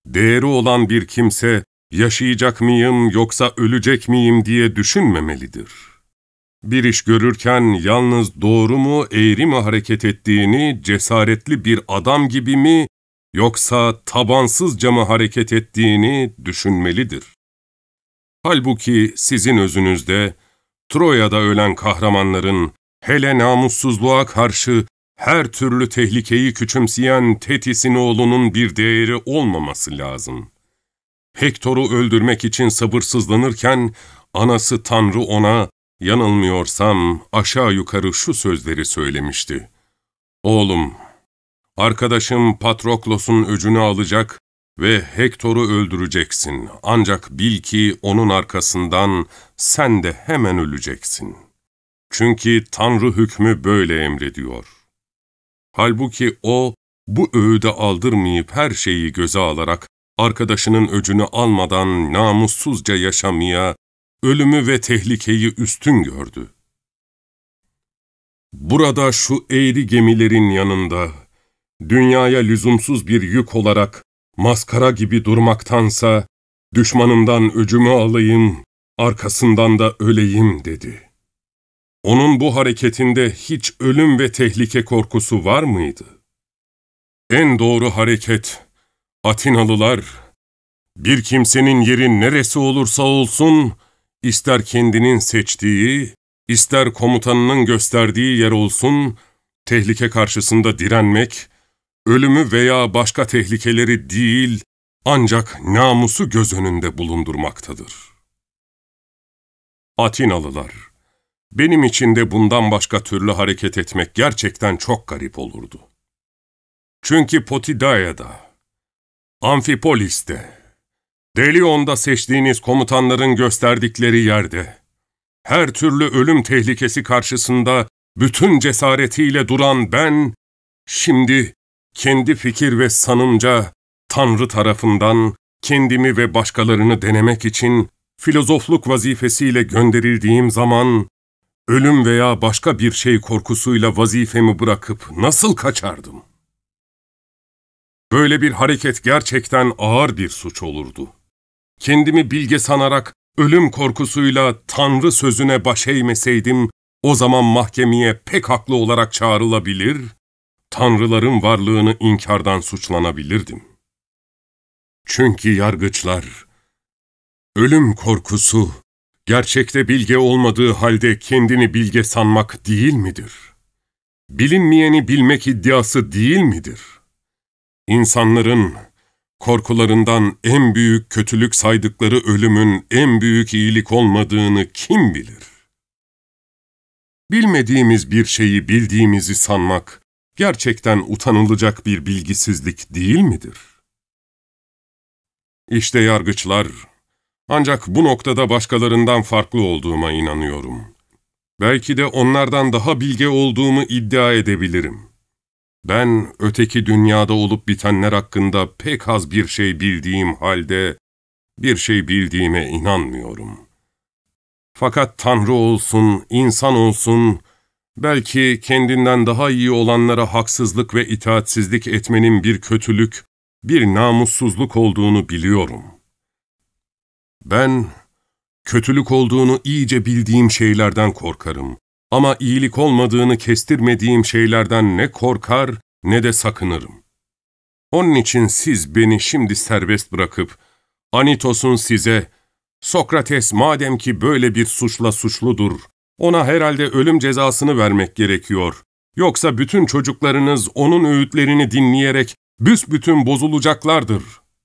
Değeri olan bir kimse, yaşayacak mıyım yoksa ölecek miyim diye düşünmemelidir. Bir iş görürken yalnız doğru mu eğri mi hareket ettiğini, cesaretli bir adam gibi mi yoksa tabansızca mı hareket ettiğini düşünmelidir. Halbuki sizin özünüzde, Troya'da ölen kahramanların, hele namussuzluğa karşı her türlü tehlikeyi küçümseyen Tetis'in oğlunun bir değeri olmaması lazım. Hektor'u öldürmek için sabırsızlanırken, anası Tanrı ona, yanılmıyorsam aşağı yukarı şu sözleri söylemişti. ''Oğlum, Arkadaşım Patroklos'un öcünü alacak ve Hektor'u öldüreceksin. Ancak bil ki onun arkasından sen de hemen öleceksin. Çünkü Tanrı hükmü böyle emrediyor. Halbuki o, bu öğüde aldırmayıp her şeyi göze alarak, arkadaşının öcünü almadan namussuzca yaşamaya, ölümü ve tehlikeyi üstün gördü. Burada şu eğri gemilerin yanında, dünyaya lüzumsuz bir yük olarak maskara gibi durmaktansa, düşmanımdan öcümü alayım, arkasından da öleyim dedi. Onun bu hareketinde hiç ölüm ve tehlike korkusu var mıydı? En doğru hareket, Atinalılar, bir kimsenin yeri neresi olursa olsun, ister kendinin seçtiği, ister komutanının gösterdiği yer olsun, tehlike karşısında direnmek, ölümü veya başka tehlikeleri değil, ancak namusu göz önünde bulundurmaktadır. Atinalılar, benim için de bundan başka türlü hareket etmek gerçekten çok garip olurdu. Çünkü Potidaya'da, Amfipolis'te, Delion'da seçtiğiniz komutanların gösterdikleri yerde, her türlü ölüm tehlikesi karşısında bütün cesaretiyle duran ben, şimdi kendi fikir ve sanımca Tanrı tarafından kendimi ve başkalarını denemek için filozofluk vazifesiyle gönderildiğim zaman ölüm veya başka bir şey korkusuyla vazifemi bırakıp nasıl kaçardım? Böyle bir hareket gerçekten ağır bir suç olurdu. Kendimi bilge sanarak ölüm korkusuyla Tanrı sözüne baş eğmeseydim, o zaman mahkemeye pek haklı olarak çağrılabilir, tanrıların varlığını inkardan suçlanabilirdim. Çünkü yargıçlar, ölüm korkusu, gerçekte bilge olmadığı halde kendini bilge sanmak değil midir? Bilinmeyeni bilmek iddiası değil midir? İnsanların korkularından en büyük kötülük saydıkları ölümün en büyük iyilik olmadığını kim bilir? Bilmediğimiz bir şeyi bildiğimizi sanmak, gerçekten utanılacak bir bilgisizlik değil midir? İşte yargıçlar, ancak bu noktada başkalarından farklı olduğuma inanıyorum. Belki de onlardan daha bilge olduğumu iddia edebilirim. Ben öteki dünyada olup bitenler hakkında pek az bir şey bildiğim halde, bir şey bildiğime inanmıyorum. Fakat Tanrı olsun, insan olsun, Belki kendinden daha iyi olanlara haksızlık ve itaatsizlik etmenin bir kötülük, bir namussuzluk olduğunu biliyorum. Ben, kötülük olduğunu iyice bildiğim şeylerden korkarım. Ama iyilik olmadığını kestirmediğim şeylerden ne korkar ne de sakınırım. Onun için siz beni şimdi serbest bırakıp, Anitos'un size, Sokrates madem ki böyle bir suçla suçludur, ona herhalde ölüm cezasını vermek gerekiyor. Yoksa bütün çocuklarınız onun öğütlerini dinleyerek büsbütün bozulacaklardır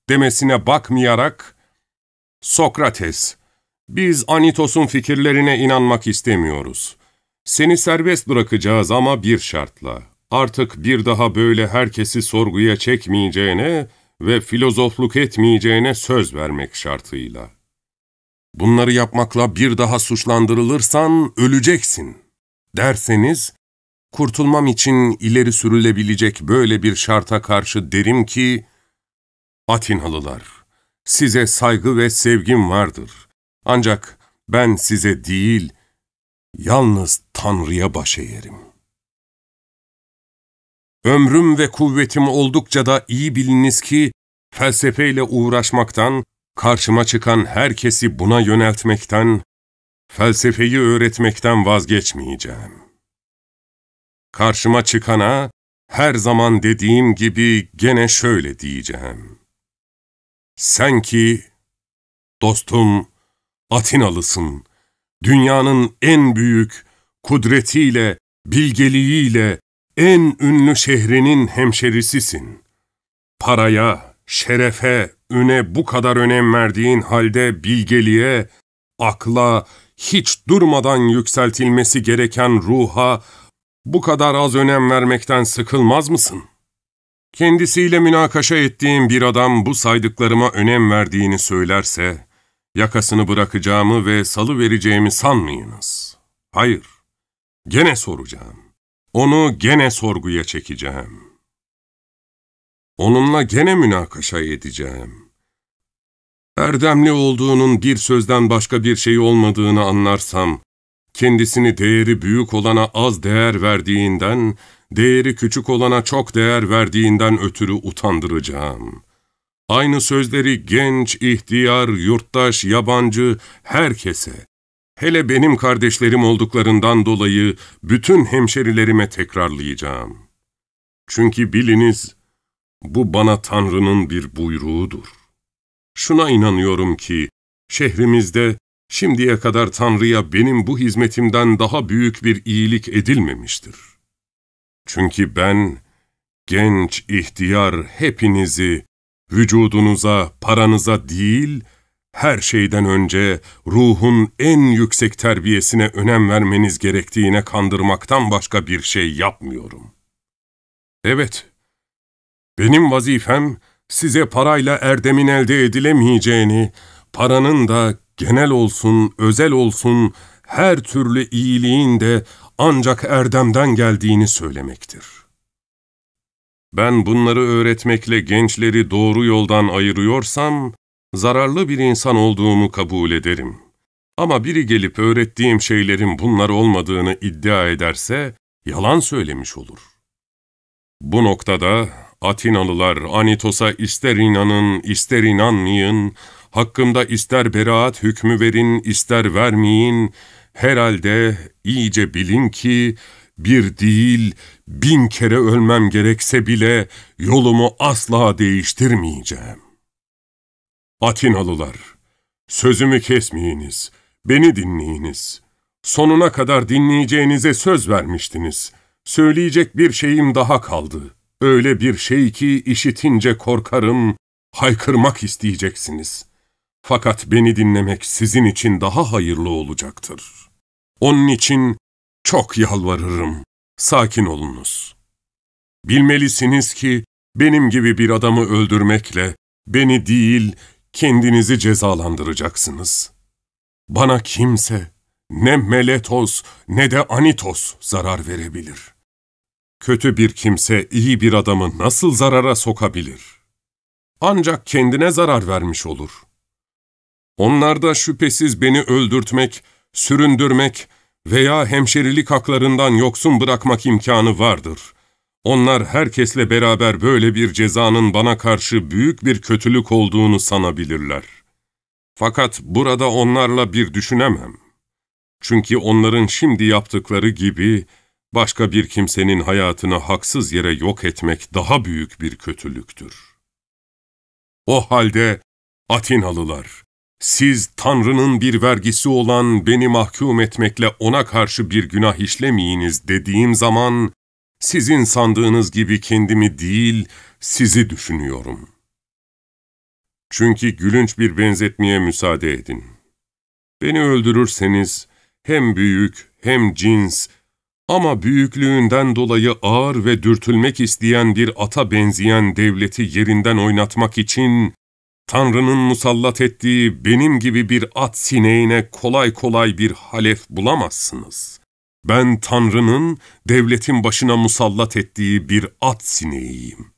demesine bakmayarak Sokrates, biz Anitos'un fikirlerine inanmak istemiyoruz. Seni serbest bırakacağız ama bir şartla. Artık bir daha böyle herkesi sorguya çekmeyeceğine ve filozofluk etmeyeceğine söz vermek şartıyla.'' bunları yapmakla bir daha suçlandırılırsan öleceksin derseniz, kurtulmam için ileri sürülebilecek böyle bir şarta karşı derim ki, Atinalılar, size saygı ve sevgim vardır. Ancak ben size değil, yalnız Tanrı'ya baş eğerim. Ömrüm ve kuvvetim oldukça da iyi biliniz ki, felsefeyle uğraşmaktan, karşıma çıkan herkesi buna yöneltmekten, felsefeyi öğretmekten vazgeçmeyeceğim. Karşıma çıkana her zaman dediğim gibi gene şöyle diyeceğim. Sen ki, dostum, Atinalısın, dünyanın en büyük, kudretiyle, bilgeliğiyle, en ünlü şehrinin hemşerisisin. Paraya, şerefe, üne bu kadar önem verdiğin halde bilgeliğe, akla, hiç durmadan yükseltilmesi gereken ruha bu kadar az önem vermekten sıkılmaz mısın? Kendisiyle münakaşa ettiğim bir adam bu saydıklarıma önem verdiğini söylerse, yakasını bırakacağımı ve salı vereceğimi sanmayınız. Hayır, gene soracağım. Onu gene sorguya çekeceğim. Onunla gene münakaşa edeceğim. Erdemli olduğunun bir sözden başka bir şey olmadığını anlarsam, kendisini değeri büyük olana az değer verdiğinden, değeri küçük olana çok değer verdiğinden ötürü utandıracağım. Aynı sözleri genç, ihtiyar, yurttaş, yabancı, herkese, hele benim kardeşlerim olduklarından dolayı bütün hemşerilerime tekrarlayacağım. Çünkü biliniz, bu bana Tanrı'nın bir buyruğudur. Şuna inanıyorum ki, şehrimizde şimdiye kadar Tanrı'ya benim bu hizmetimden daha büyük bir iyilik edilmemiştir. Çünkü ben, genç ihtiyar hepinizi, vücudunuza, paranıza değil, her şeyden önce ruhun en yüksek terbiyesine önem vermeniz gerektiğine kandırmaktan başka bir şey yapmıyorum. Evet, benim vazifem size parayla erdemin elde edilemeyeceğini, paranın da genel olsun, özel olsun, her türlü iyiliğin de ancak erdemden geldiğini söylemektir. Ben bunları öğretmekle gençleri doğru yoldan ayırıyorsam, zararlı bir insan olduğumu kabul ederim. Ama biri gelip öğrettiğim şeylerin bunlar olmadığını iddia ederse, yalan söylemiş olur. Bu noktada Atinalılar Anitos'a ister inanın ister inanmayın, hakkımda ister beraat hükmü verin ister vermeyin, herhalde iyice bilin ki bir değil bin kere ölmem gerekse bile yolumu asla değiştirmeyeceğim. Atinalılar, sözümü kesmeyiniz, beni dinleyiniz. Sonuna kadar dinleyeceğinize söz vermiştiniz. Söyleyecek bir şeyim daha kaldı.'' öyle bir şey ki işitince korkarım, haykırmak isteyeceksiniz. Fakat beni dinlemek sizin için daha hayırlı olacaktır. Onun için çok yalvarırım, sakin olunuz. Bilmelisiniz ki benim gibi bir adamı öldürmekle beni değil kendinizi cezalandıracaksınız. Bana kimse ne Meletos ne de Anitos zarar verebilir.'' Kötü bir kimse iyi bir adamı nasıl zarara sokabilir? Ancak kendine zarar vermiş olur. Onlarda şüphesiz beni öldürtmek, süründürmek veya hemşerilik haklarından yoksun bırakmak imkanı vardır. Onlar herkesle beraber böyle bir cezanın bana karşı büyük bir kötülük olduğunu sanabilirler. Fakat burada onlarla bir düşünemem. Çünkü onların şimdi yaptıkları gibi, Başka bir kimsenin hayatını haksız yere yok etmek daha büyük bir kötülüktür. O halde Atinalılar, siz Tanrı'nın bir vergisi olan beni mahkum etmekle ona karşı bir günah işlemeyiniz dediğim zaman, sizin sandığınız gibi kendimi değil, sizi düşünüyorum. Çünkü gülünç bir benzetmeye müsaade edin. Beni öldürürseniz, hem büyük, hem cins, ama büyüklüğünden dolayı ağır ve dürtülmek isteyen bir ata benzeyen devleti yerinden oynatmak için, Tanrı'nın musallat ettiği benim gibi bir at sineğine kolay kolay bir halef bulamazsınız. Ben Tanrı'nın devletin başına musallat ettiği bir at sineğiyim.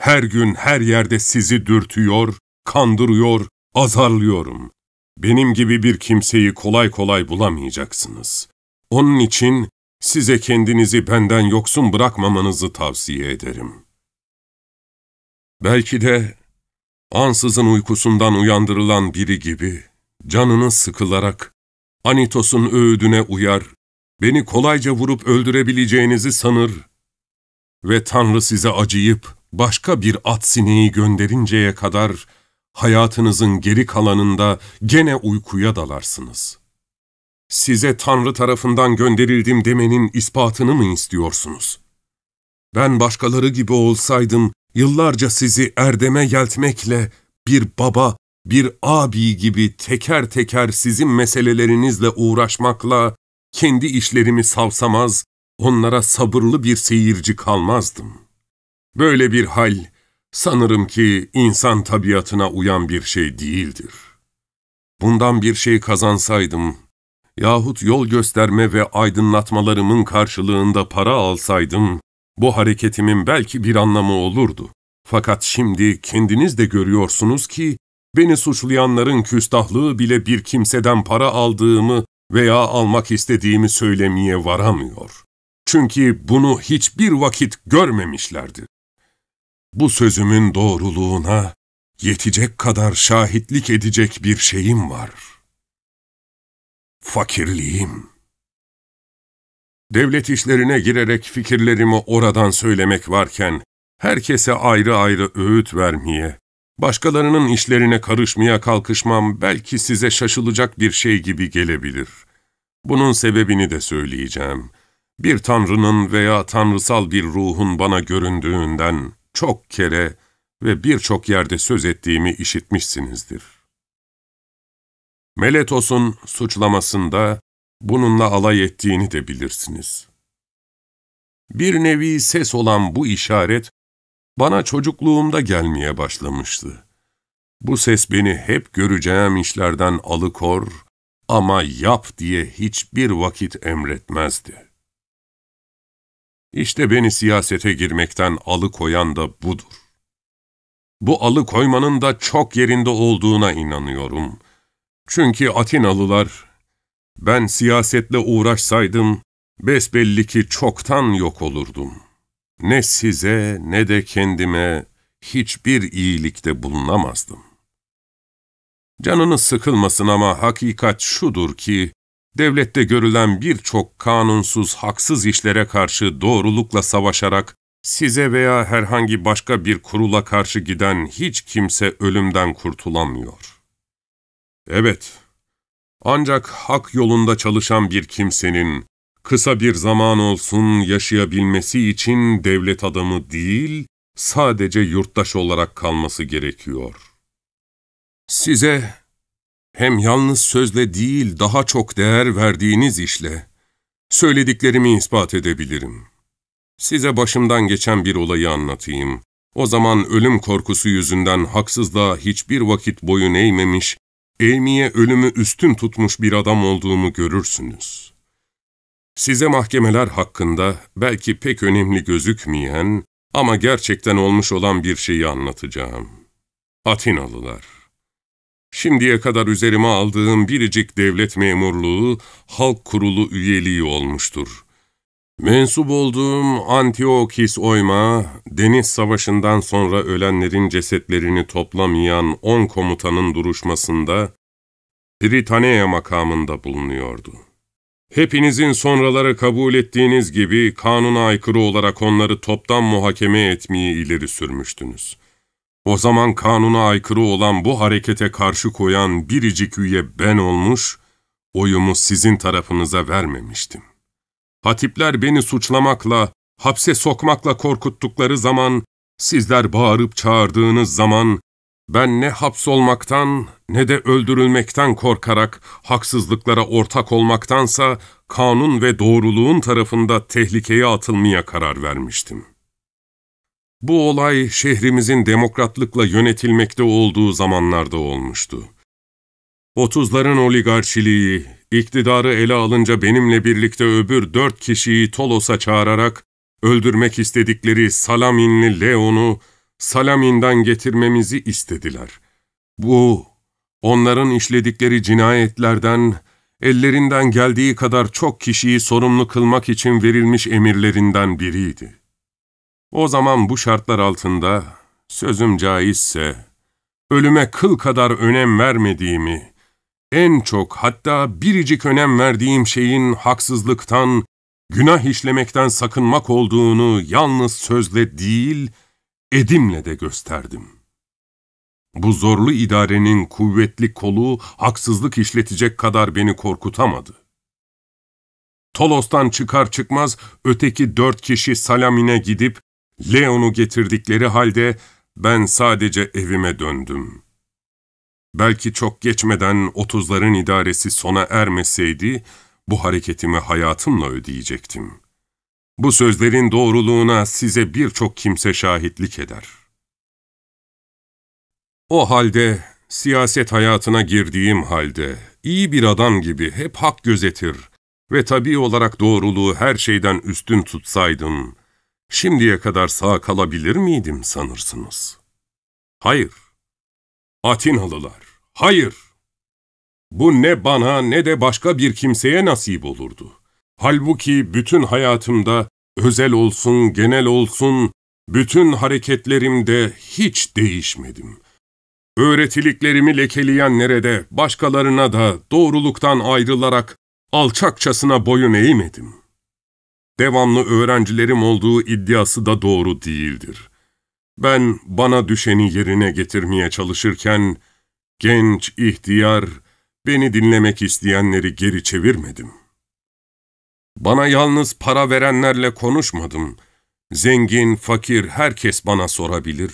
Her gün her yerde sizi dürtüyor, kandırıyor, azarlıyorum. Benim gibi bir kimseyi kolay kolay bulamayacaksınız. Onun için size kendinizi benden yoksun bırakmamanızı tavsiye ederim. Belki de ansızın uykusundan uyandırılan biri gibi canını sıkılarak Anitos'un öğüdüne uyar, beni kolayca vurup öldürebileceğinizi sanır ve Tanrı size acıyıp başka bir at sineği gönderinceye kadar hayatınızın geri kalanında gene uykuya dalarsınız.'' size Tanrı tarafından gönderildim demenin ispatını mı istiyorsunuz? Ben başkaları gibi olsaydım, yıllarca sizi erdeme yeltmekle bir baba, bir abi gibi teker teker sizin meselelerinizle uğraşmakla kendi işlerimi savsamaz, onlara sabırlı bir seyirci kalmazdım. Böyle bir hal, sanırım ki insan tabiatına uyan bir şey değildir. Bundan bir şey kazansaydım, yahut yol gösterme ve aydınlatmalarımın karşılığında para alsaydım, bu hareketimin belki bir anlamı olurdu. Fakat şimdi kendiniz de görüyorsunuz ki, beni suçlayanların küstahlığı bile bir kimseden para aldığımı veya almak istediğimi söylemeye varamıyor. Çünkü bunu hiçbir vakit görmemişlerdi. Bu sözümün doğruluğuna yetecek kadar şahitlik edecek bir şeyim var.'' fakirliğim. Devlet işlerine girerek fikirlerimi oradan söylemek varken, herkese ayrı ayrı öğüt vermeye, başkalarının işlerine karışmaya kalkışmam belki size şaşılacak bir şey gibi gelebilir. Bunun sebebini de söyleyeceğim. Bir tanrının veya tanrısal bir ruhun bana göründüğünden çok kere ve birçok yerde söz ettiğimi işitmişsinizdir. Meletos'un suçlamasında bununla alay ettiğini de bilirsiniz. Bir nevi ses olan bu işaret, bana çocukluğumda gelmeye başlamıştı. Bu ses beni hep göreceğim işlerden alıkor ama yap diye hiçbir vakit emretmezdi. İşte beni siyasete girmekten alıkoyan da budur. Bu alıkoymanın da çok yerinde olduğuna inanıyorum. Çünkü Atinalılar, ben siyasetle uğraşsaydım, besbelli ki çoktan yok olurdum. Ne size ne de kendime hiçbir iyilikte bulunamazdım. Canınız sıkılmasın ama hakikat şudur ki, devlette görülen birçok kanunsuz, haksız işlere karşı doğrulukla savaşarak, size veya herhangi başka bir kurula karşı giden hiç kimse ölümden kurtulamıyor.'' Evet, ancak hak yolunda çalışan bir kimsenin, kısa bir zaman olsun yaşayabilmesi için devlet adamı değil, sadece yurttaş olarak kalması gerekiyor. Size hem yalnız sözle değil daha çok değer verdiğiniz işle söylediklerimi ispat edebilirim. Size başımdan geçen bir olayı anlatayım. O zaman ölüm korkusu yüzünden haksızlığa hiçbir vakit boyun eğmemiş, eğmiye ölümü üstün tutmuş bir adam olduğumu görürsünüz. Size mahkemeler hakkında belki pek önemli gözükmeyen ama gerçekten olmuş olan bir şeyi anlatacağım. Atinalılar. Şimdiye kadar üzerime aldığım biricik devlet memurluğu, halk kurulu üyeliği olmuştur.'' Mensup olduğum Antiochis Oyma, deniz savaşından sonra ölenlerin cesetlerini toplamayan on komutanın duruşmasında Britaneya makamında bulunuyordu. Hepinizin sonraları kabul ettiğiniz gibi kanuna aykırı olarak onları toptan muhakeme etmeyi ileri sürmüştünüz. O zaman kanuna aykırı olan bu harekete karşı koyan biricik üye ben olmuş, oyumu sizin tarafınıza vermemiştim. Hatipler beni suçlamakla, hapse sokmakla korkuttukları zaman, sizler bağırıp çağırdığınız zaman, ben ne hapsolmaktan ne de öldürülmekten korkarak haksızlıklara ortak olmaktansa kanun ve doğruluğun tarafında tehlikeye atılmaya karar vermiştim. Bu olay şehrimizin demokratlıkla yönetilmekte olduğu zamanlarda olmuştu. Otuzların oligarşiliği, İktidarı ele alınca benimle birlikte öbür dört kişiyi Tolos'a çağırarak öldürmek istedikleri Salaminli Leon'u Salamin'den getirmemizi istediler. Bu, onların işledikleri cinayetlerden, ellerinden geldiği kadar çok kişiyi sorumlu kılmak için verilmiş emirlerinden biriydi. O zaman bu şartlar altında, sözüm caizse, ölüme kıl kadar önem vermediğimi, en çok hatta biricik önem verdiğim şeyin haksızlıktan, günah işlemekten sakınmak olduğunu yalnız sözle değil, edimle de gösterdim. Bu zorlu idarenin kuvvetli kolu haksızlık işletecek kadar beni korkutamadı. Tolos'tan çıkar çıkmaz öteki dört kişi Salamin'e gidip Leon'u getirdikleri halde ben sadece evime döndüm.'' Belki çok geçmeden otuzların idaresi sona ermeseydi, bu hareketimi hayatımla ödeyecektim. Bu sözlerin doğruluğuna size birçok kimse şahitlik eder. O halde, siyaset hayatına girdiğim halde, iyi bir adam gibi hep hak gözetir ve tabii olarak doğruluğu her şeyden üstün tutsaydım, şimdiye kadar sağ kalabilir miydim sanırsınız? Hayır. Atinalılar, hayır! Bu ne bana ne de başka bir kimseye nasip olurdu. Halbuki bütün hayatımda, özel olsun, genel olsun, bütün hareketlerimde hiç değişmedim. Öğretiliklerimi lekeleyen nerede, başkalarına da doğruluktan ayrılarak alçakçasına boyun eğmedim. Devamlı öğrencilerim olduğu iddiası da doğru değildir. Ben bana düşeni yerine getirmeye çalışırken, genç, ihtiyar, beni dinlemek isteyenleri geri çevirmedim. Bana yalnız para verenlerle konuşmadım. Zengin, fakir, herkes bana sorabilir,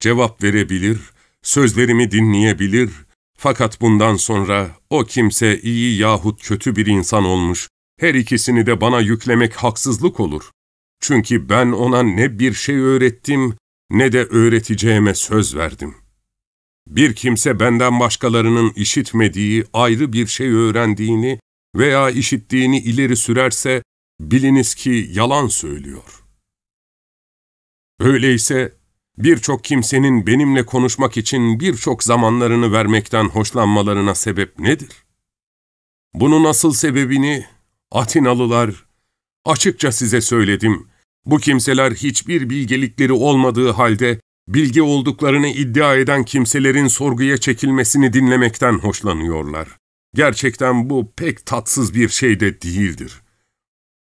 cevap verebilir, sözlerimi dinleyebilir. Fakat bundan sonra o kimse iyi yahut kötü bir insan olmuş, her ikisini de bana yüklemek haksızlık olur. Çünkü ben ona ne bir şey öğrettim ne de öğreteceğime söz verdim. Bir kimse benden başkalarının işitmediği, ayrı bir şey öğrendiğini veya işittiğini ileri sürerse, biliniz ki yalan söylüyor. Öyleyse, birçok kimsenin benimle konuşmak için birçok zamanlarını vermekten hoşlanmalarına sebep nedir? Bunun asıl sebebini Atinalılar, açıkça size söyledim, bu kimseler hiçbir bilgelikleri olmadığı halde bilgi olduklarını iddia eden kimselerin sorguya çekilmesini dinlemekten hoşlanıyorlar. Gerçekten bu pek tatsız bir şey de değildir.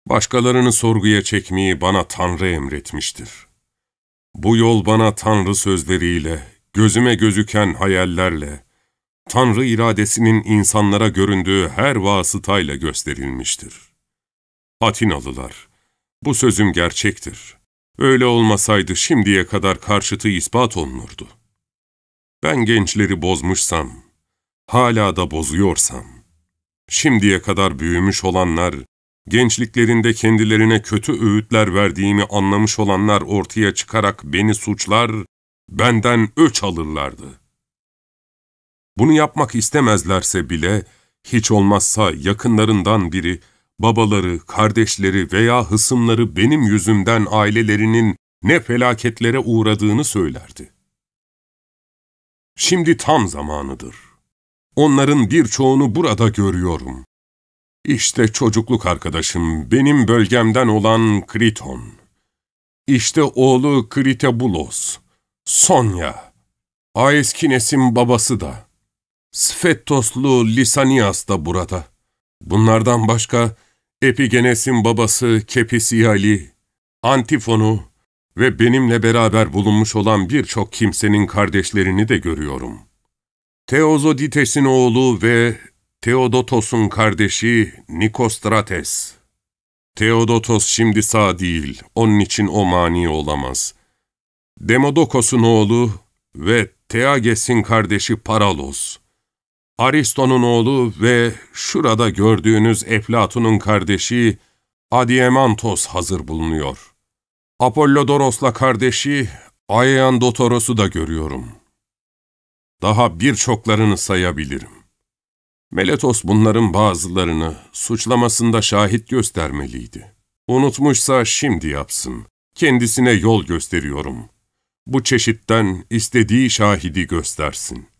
Başkalarını sorguya çekmeyi bana Tanrı emretmiştir. Bu yol bana Tanrı sözleriyle, gözüme gözüken hayallerle, Tanrı iradesinin insanlara göründüğü her vasıtayla gösterilmiştir. Patinalılar, bu sözüm gerçektir. Öyle olmasaydı şimdiye kadar karşıtı ispat olunurdu. Ben gençleri bozmuşsam, hala da bozuyorsam, şimdiye kadar büyümüş olanlar, gençliklerinde kendilerine kötü öğütler verdiğimi anlamış olanlar ortaya çıkarak beni suçlar, benden öç alırlardı. Bunu yapmak istemezlerse bile, hiç olmazsa yakınlarından biri, babaları, kardeşleri veya hısımları benim yüzümden ailelerinin ne felaketlere uğradığını söylerdi. Şimdi tam zamanıdır. Onların birçoğunu burada görüyorum. İşte çocukluk arkadaşım, benim bölgemden olan Kriton. İşte oğlu Kritebulos, Sonya, Aeskines'in babası da, Sfettoslu Lisanias da burada. Bunlardan başka Epigenes'in babası Kepisiyali, Antifon'u ve benimle beraber bulunmuş olan birçok kimsenin kardeşlerini de görüyorum. Teozodites'in oğlu ve Teodotos'un kardeşi Nikostrates. Teodotos şimdi sağ değil, onun için o mani olamaz. Demodokos'un oğlu ve Teages'in kardeşi Paralos. Ariston'un oğlu ve şurada gördüğünüz Eflatun'un kardeşi Adiemantos hazır bulunuyor. Apollodoros'la kardeşi Aeandotoros'u da görüyorum. Daha birçoklarını sayabilirim. Meletos bunların bazılarını suçlamasında şahit göstermeliydi. Unutmuşsa şimdi yapsın. Kendisine yol gösteriyorum. Bu çeşitten istediği şahidi göstersin.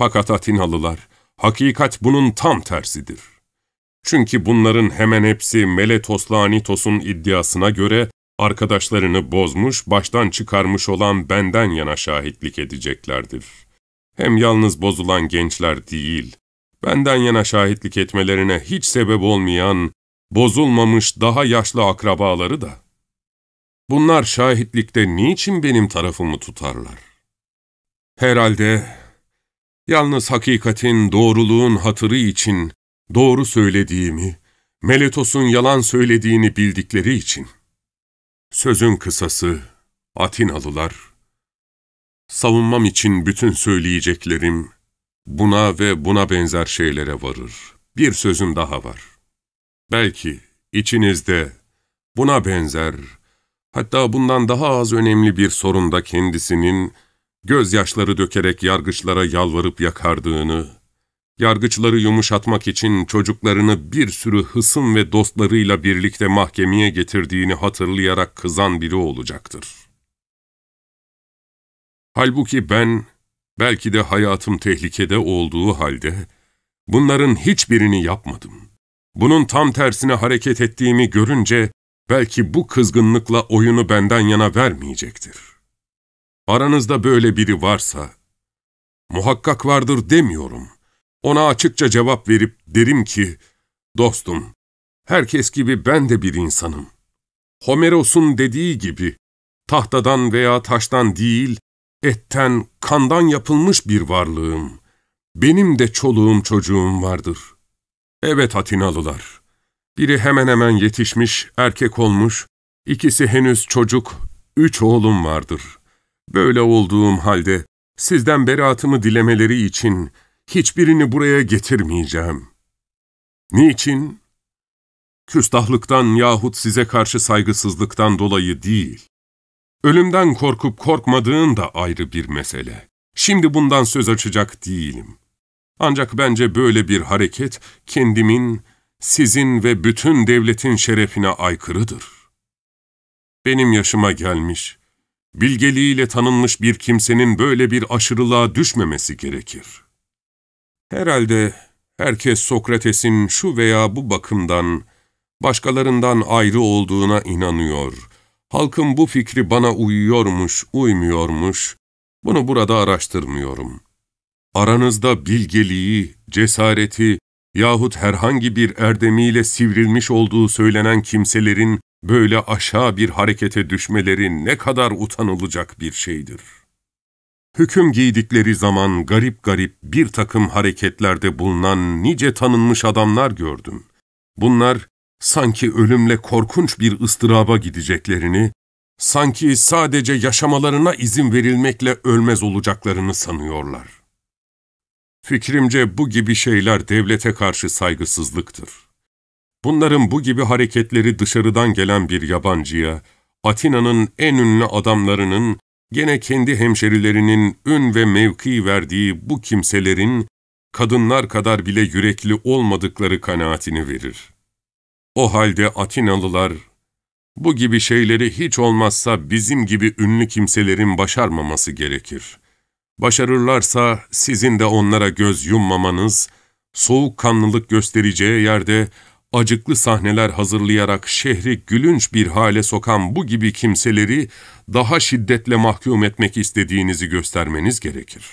Fakat Atinalılar, hakikat bunun tam tersidir. Çünkü bunların hemen hepsi Meletos Lanitos'un iddiasına göre arkadaşlarını bozmuş, baştan çıkarmış olan benden yana şahitlik edeceklerdir. Hem yalnız bozulan gençler değil, benden yana şahitlik etmelerine hiç sebep olmayan, bozulmamış daha yaşlı akrabaları da. Bunlar şahitlikte niçin benim tarafımı tutarlar? Herhalde Yalnız hakikatin, doğruluğun hatırı için doğru söylediğimi, Meletos'un yalan söylediğini bildikleri için. Sözün kısası, Atinalılar, savunmam için bütün söyleyeceklerim buna ve buna benzer şeylere varır. Bir sözüm daha var. Belki içinizde buna benzer, hatta bundan daha az önemli bir sorunda kendisinin gözyaşları dökerek yargıçlara yalvarıp yakardığını, yargıçları yumuşatmak için çocuklarını bir sürü hısım ve dostlarıyla birlikte mahkemeye getirdiğini hatırlayarak kızan biri olacaktır. Halbuki ben, belki de hayatım tehlikede olduğu halde, bunların hiçbirini yapmadım. Bunun tam tersine hareket ettiğimi görünce, belki bu kızgınlıkla oyunu benden yana vermeyecektir. Aranızda böyle biri varsa, muhakkak vardır demiyorum. Ona açıkça cevap verip derim ki, dostum, herkes gibi ben de bir insanım. Homeros'un dediği gibi, tahtadan veya taştan değil, etten, kandan yapılmış bir varlığım. Benim de çoluğum çocuğum vardır. Evet Atinalılar, biri hemen hemen yetişmiş, erkek olmuş, ikisi henüz çocuk, üç oğlum vardır.'' Böyle olduğum halde sizden beraatımı dilemeleri için hiçbirini buraya getirmeyeceğim. Niçin? Küstahlıktan yahut size karşı saygısızlıktan dolayı değil. Ölümden korkup korkmadığın da ayrı bir mesele. Şimdi bundan söz açacak değilim. Ancak bence böyle bir hareket kendimin, sizin ve bütün devletin şerefine aykırıdır. Benim yaşıma gelmiş, bilgeliğiyle tanınmış bir kimsenin böyle bir aşırılığa düşmemesi gerekir. Herhalde herkes Sokrates'in şu veya bu bakımdan, başkalarından ayrı olduğuna inanıyor, halkın bu fikri bana uyuyormuş, uymuyormuş, bunu burada araştırmıyorum. Aranızda bilgeliği, cesareti, yahut herhangi bir erdemiyle sivrilmiş olduğu söylenen kimselerin böyle aşağı bir harekete düşmeleri ne kadar utanılacak bir şeydir. Hüküm giydikleri zaman garip garip bir takım hareketlerde bulunan nice tanınmış adamlar gördüm. Bunlar sanki ölümle korkunç bir ıstıraba gideceklerini, sanki sadece yaşamalarına izin verilmekle ölmez olacaklarını sanıyorlar. Fikrimce bu gibi şeyler devlete karşı saygısızlıktır. Bunların bu gibi hareketleri dışarıdan gelen bir yabancıya, Atina'nın en ünlü adamlarının, gene kendi hemşerilerinin ün ve mevki verdiği bu kimselerin, kadınlar kadar bile yürekli olmadıkları kanaatini verir. O halde Atinalılar, bu gibi şeyleri hiç olmazsa bizim gibi ünlü kimselerin başarmaması gerekir.'' Başarırlarsa sizin de onlara göz yummamanız, soğukkanlılık göstereceği yerde acıklı sahneler hazırlayarak şehri gülünç bir hale sokan bu gibi kimseleri daha şiddetle mahkum etmek istediğinizi göstermeniz gerekir.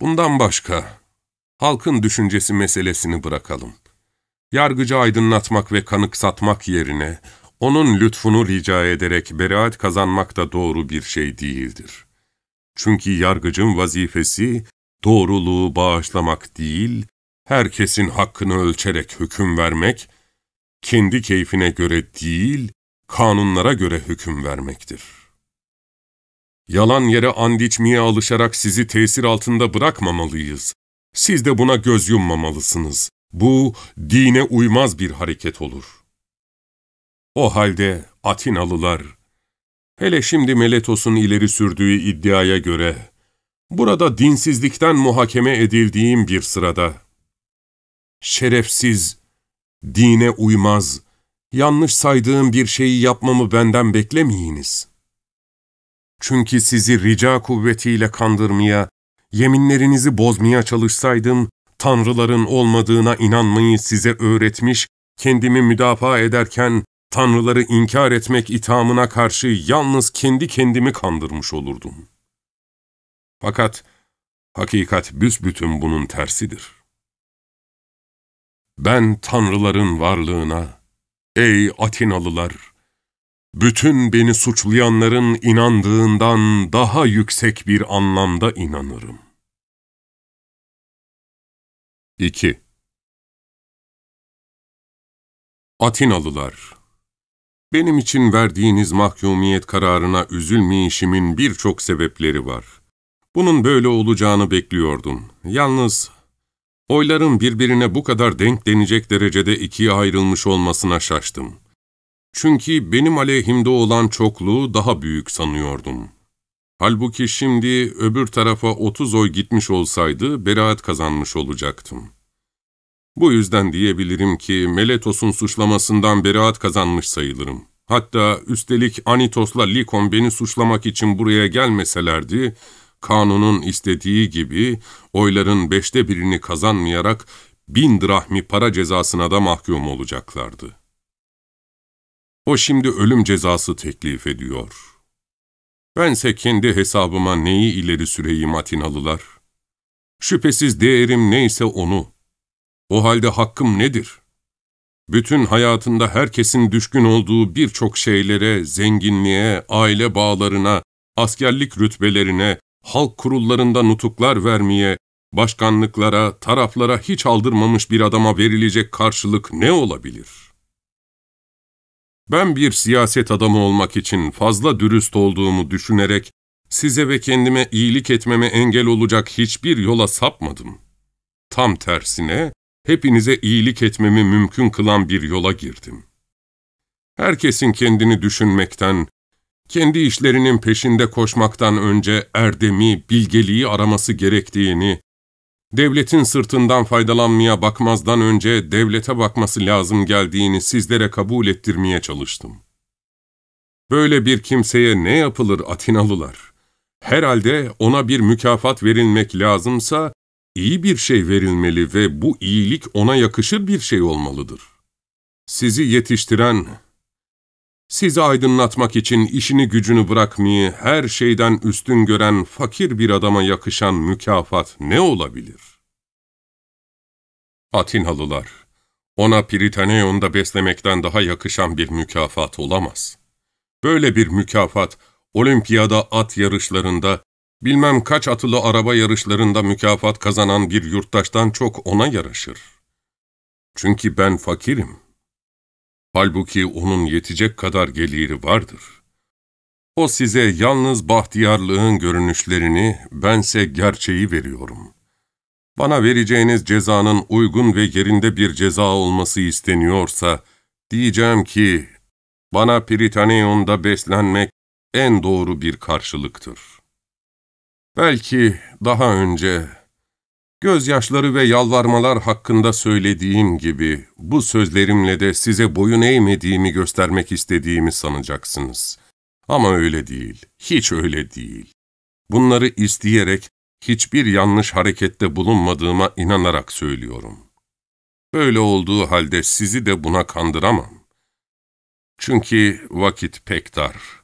Bundan başka, halkın düşüncesi meselesini bırakalım. Yargıcı aydınlatmak ve kanık satmak yerine, onun lütfunu rica ederek beraat kazanmak da doğru bir şey değildir. Çünkü yargıcın vazifesi doğruluğu bağışlamak değil, herkesin hakkını ölçerek hüküm vermek, kendi keyfine göre değil, kanunlara göre hüküm vermektir. Yalan yere and içmeye alışarak sizi tesir altında bırakmamalıyız. Siz de buna göz yummamalısınız. Bu, dine uymaz bir hareket olur.'' O halde Atinalılar, hele şimdi Meletos'un ileri sürdüğü iddiaya göre, burada dinsizlikten muhakeme edildiğim bir sırada, şerefsiz, dine uymaz, yanlış saydığım bir şeyi yapmamı benden beklemeyiniz. Çünkü sizi rica kuvvetiyle kandırmaya, yeminlerinizi bozmaya çalışsaydım, tanrıların olmadığına inanmayı size öğretmiş, kendimi müdafaa ederken Tanrıları inkar etmek ithamına karşı yalnız kendi kendimi kandırmış olurdum. Fakat hakikat büsbütün bunun tersidir. Ben tanrıların varlığına, ey Atinalılar, bütün beni suçlayanların inandığından daha yüksek bir anlamda inanırım. 2. Atinalılar benim için verdiğiniz mahkumiyet kararına üzülmeyişimin birçok sebepleri var. Bunun böyle olacağını bekliyordum. Yalnız oyların birbirine bu kadar denk denecek derecede ikiye ayrılmış olmasına şaştım. Çünkü benim aleyhimde olan çokluğu daha büyük sanıyordum. Halbuki şimdi öbür tarafa 30 oy gitmiş olsaydı beraat kazanmış olacaktım.'' Bu yüzden diyebilirim ki Meletos'un suçlamasından beraat kazanmış sayılırım. Hatta üstelik Anitos'la Likon beni suçlamak için buraya gelmeselerdi, kanunun istediği gibi oyların beşte birini kazanmayarak bin drahmi para cezasına da mahkum olacaklardı. O şimdi ölüm cezası teklif ediyor. Bense kendi hesabıma neyi ileri süreyim Atinalılar? Şüphesiz değerim neyse onu.'' O halde hakkım nedir? Bütün hayatında herkesin düşkün olduğu birçok şeylere, zenginliğe, aile bağlarına, askerlik rütbelerine, halk kurullarında nutuklar vermeye, başkanlıklara, taraflara hiç aldırmamış bir adama verilecek karşılık ne olabilir? Ben bir siyaset adamı olmak için fazla dürüst olduğumu düşünerek size ve kendime iyilik etmeme engel olacak hiçbir yola sapmadım. Tam tersine hepinize iyilik etmemi mümkün kılan bir yola girdim. Herkesin kendini düşünmekten, kendi işlerinin peşinde koşmaktan önce erdemi, bilgeliği araması gerektiğini, devletin sırtından faydalanmaya bakmazdan önce devlete bakması lazım geldiğini sizlere kabul ettirmeye çalıştım. Böyle bir kimseye ne yapılır Atinalılar? Herhalde ona bir mükafat verilmek lazımsa, iyi bir şey verilmeli ve bu iyilik ona yakışır bir şey olmalıdır. Sizi yetiştiren, sizi aydınlatmak için işini gücünü bırakmayı her şeyden üstün gören fakir bir adama yakışan mükafat ne olabilir? Atinalılar, ona Piritaneon'da beslemekten daha yakışan bir mükafat olamaz. Böyle bir mükafat, olimpiyada at yarışlarında Bilmem kaç atılı araba yarışlarında mükafat kazanan bir yurttaştan çok ona yaraşır. Çünkü ben fakirim. Halbuki onun yetecek kadar geliri vardır. O size yalnız bahtiyarlığın görünüşlerini, bense gerçeği veriyorum. Bana vereceğiniz cezanın uygun ve yerinde bir ceza olması isteniyorsa, diyeceğim ki, bana Pritaneon'da beslenmek en doğru bir karşılıktır.'' Belki daha önce gözyaşları ve yalvarmalar hakkında söylediğim gibi bu sözlerimle de size boyun eğmediğimi göstermek istediğimi sanacaksınız. Ama öyle değil, hiç öyle değil. Bunları isteyerek hiçbir yanlış harekette bulunmadığıma inanarak söylüyorum. Böyle olduğu halde sizi de buna kandıramam. Çünkü vakit pek dar.''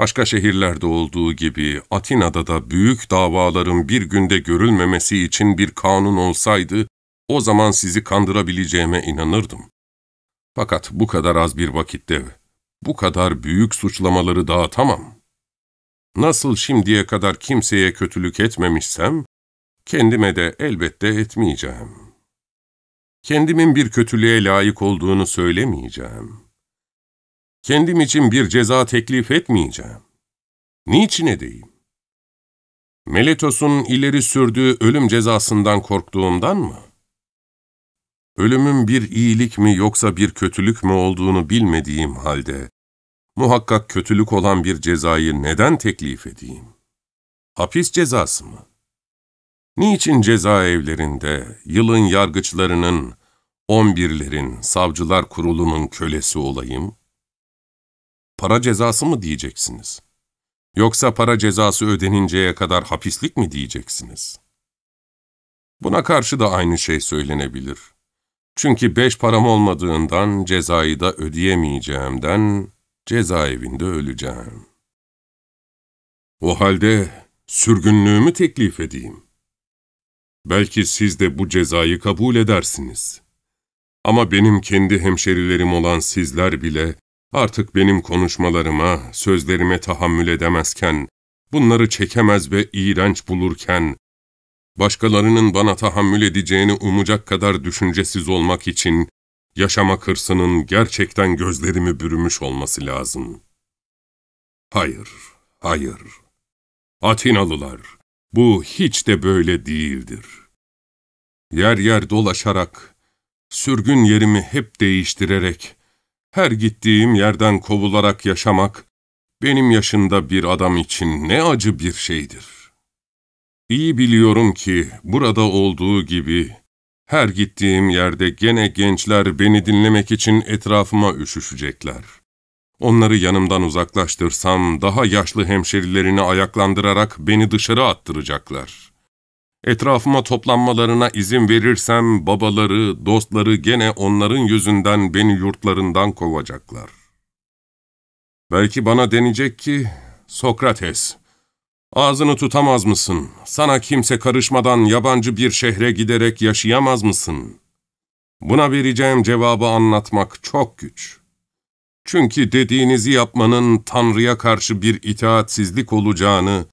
Başka şehirlerde olduğu gibi Atina'da da büyük davaların bir günde görülmemesi için bir kanun olsaydı, o zaman sizi kandırabileceğime inanırdım. Fakat bu kadar az bir vakitte, bu kadar büyük suçlamaları dağıtamam. Nasıl şimdiye kadar kimseye kötülük etmemişsem, kendime de elbette etmeyeceğim. Kendimin bir kötülüğe layık olduğunu söylemeyeceğim.'' Kendim için bir ceza teklif etmeyeceğim. Niçin edeyim? Meletos'un ileri sürdüğü ölüm cezasından korktuğumdan mı? Ölümün bir iyilik mi yoksa bir kötülük mü olduğunu bilmediğim halde, muhakkak kötülük olan bir cezayı neden teklif edeyim? Hapis cezası mı? Niçin cezaevlerinde, yılın yargıçlarının, on birlerin, savcılar kurulunun kölesi olayım? para cezası mı diyeceksiniz? Yoksa para cezası ödeninceye kadar hapislik mi diyeceksiniz? Buna karşı da aynı şey söylenebilir. Çünkü beş param olmadığından cezayı da ödeyemeyeceğimden cezaevinde öleceğim. O halde sürgünlüğümü teklif edeyim. Belki siz de bu cezayı kabul edersiniz. Ama benim kendi hemşerilerim olan sizler bile Artık benim konuşmalarıma, sözlerime tahammül edemezken, bunları çekemez ve iğrenç bulurken, başkalarının bana tahammül edeceğini umacak kadar düşüncesiz olmak için, yaşama hırsının gerçekten gözlerimi bürümüş olması lazım. Hayır, hayır. Atinalılar, bu hiç de böyle değildir. Yer yer dolaşarak, sürgün yerimi hep değiştirerek, her gittiğim yerden kovularak yaşamak, benim yaşında bir adam için ne acı bir şeydir. İyi biliyorum ki burada olduğu gibi, her gittiğim yerde gene gençler beni dinlemek için etrafıma üşüşecekler. Onları yanımdan uzaklaştırsam daha yaşlı hemşerilerini ayaklandırarak beni dışarı attıracaklar.'' Etrafıma toplanmalarına izin verirsem babaları, dostları gene onların yüzünden beni yurtlarından kovacaklar. Belki bana denecek ki, Sokrates, ağzını tutamaz mısın? Sana kimse karışmadan yabancı bir şehre giderek yaşayamaz mısın? Buna vereceğim cevabı anlatmak çok güç. Çünkü dediğinizi yapmanın Tanrı'ya karşı bir itaatsizlik olacağını,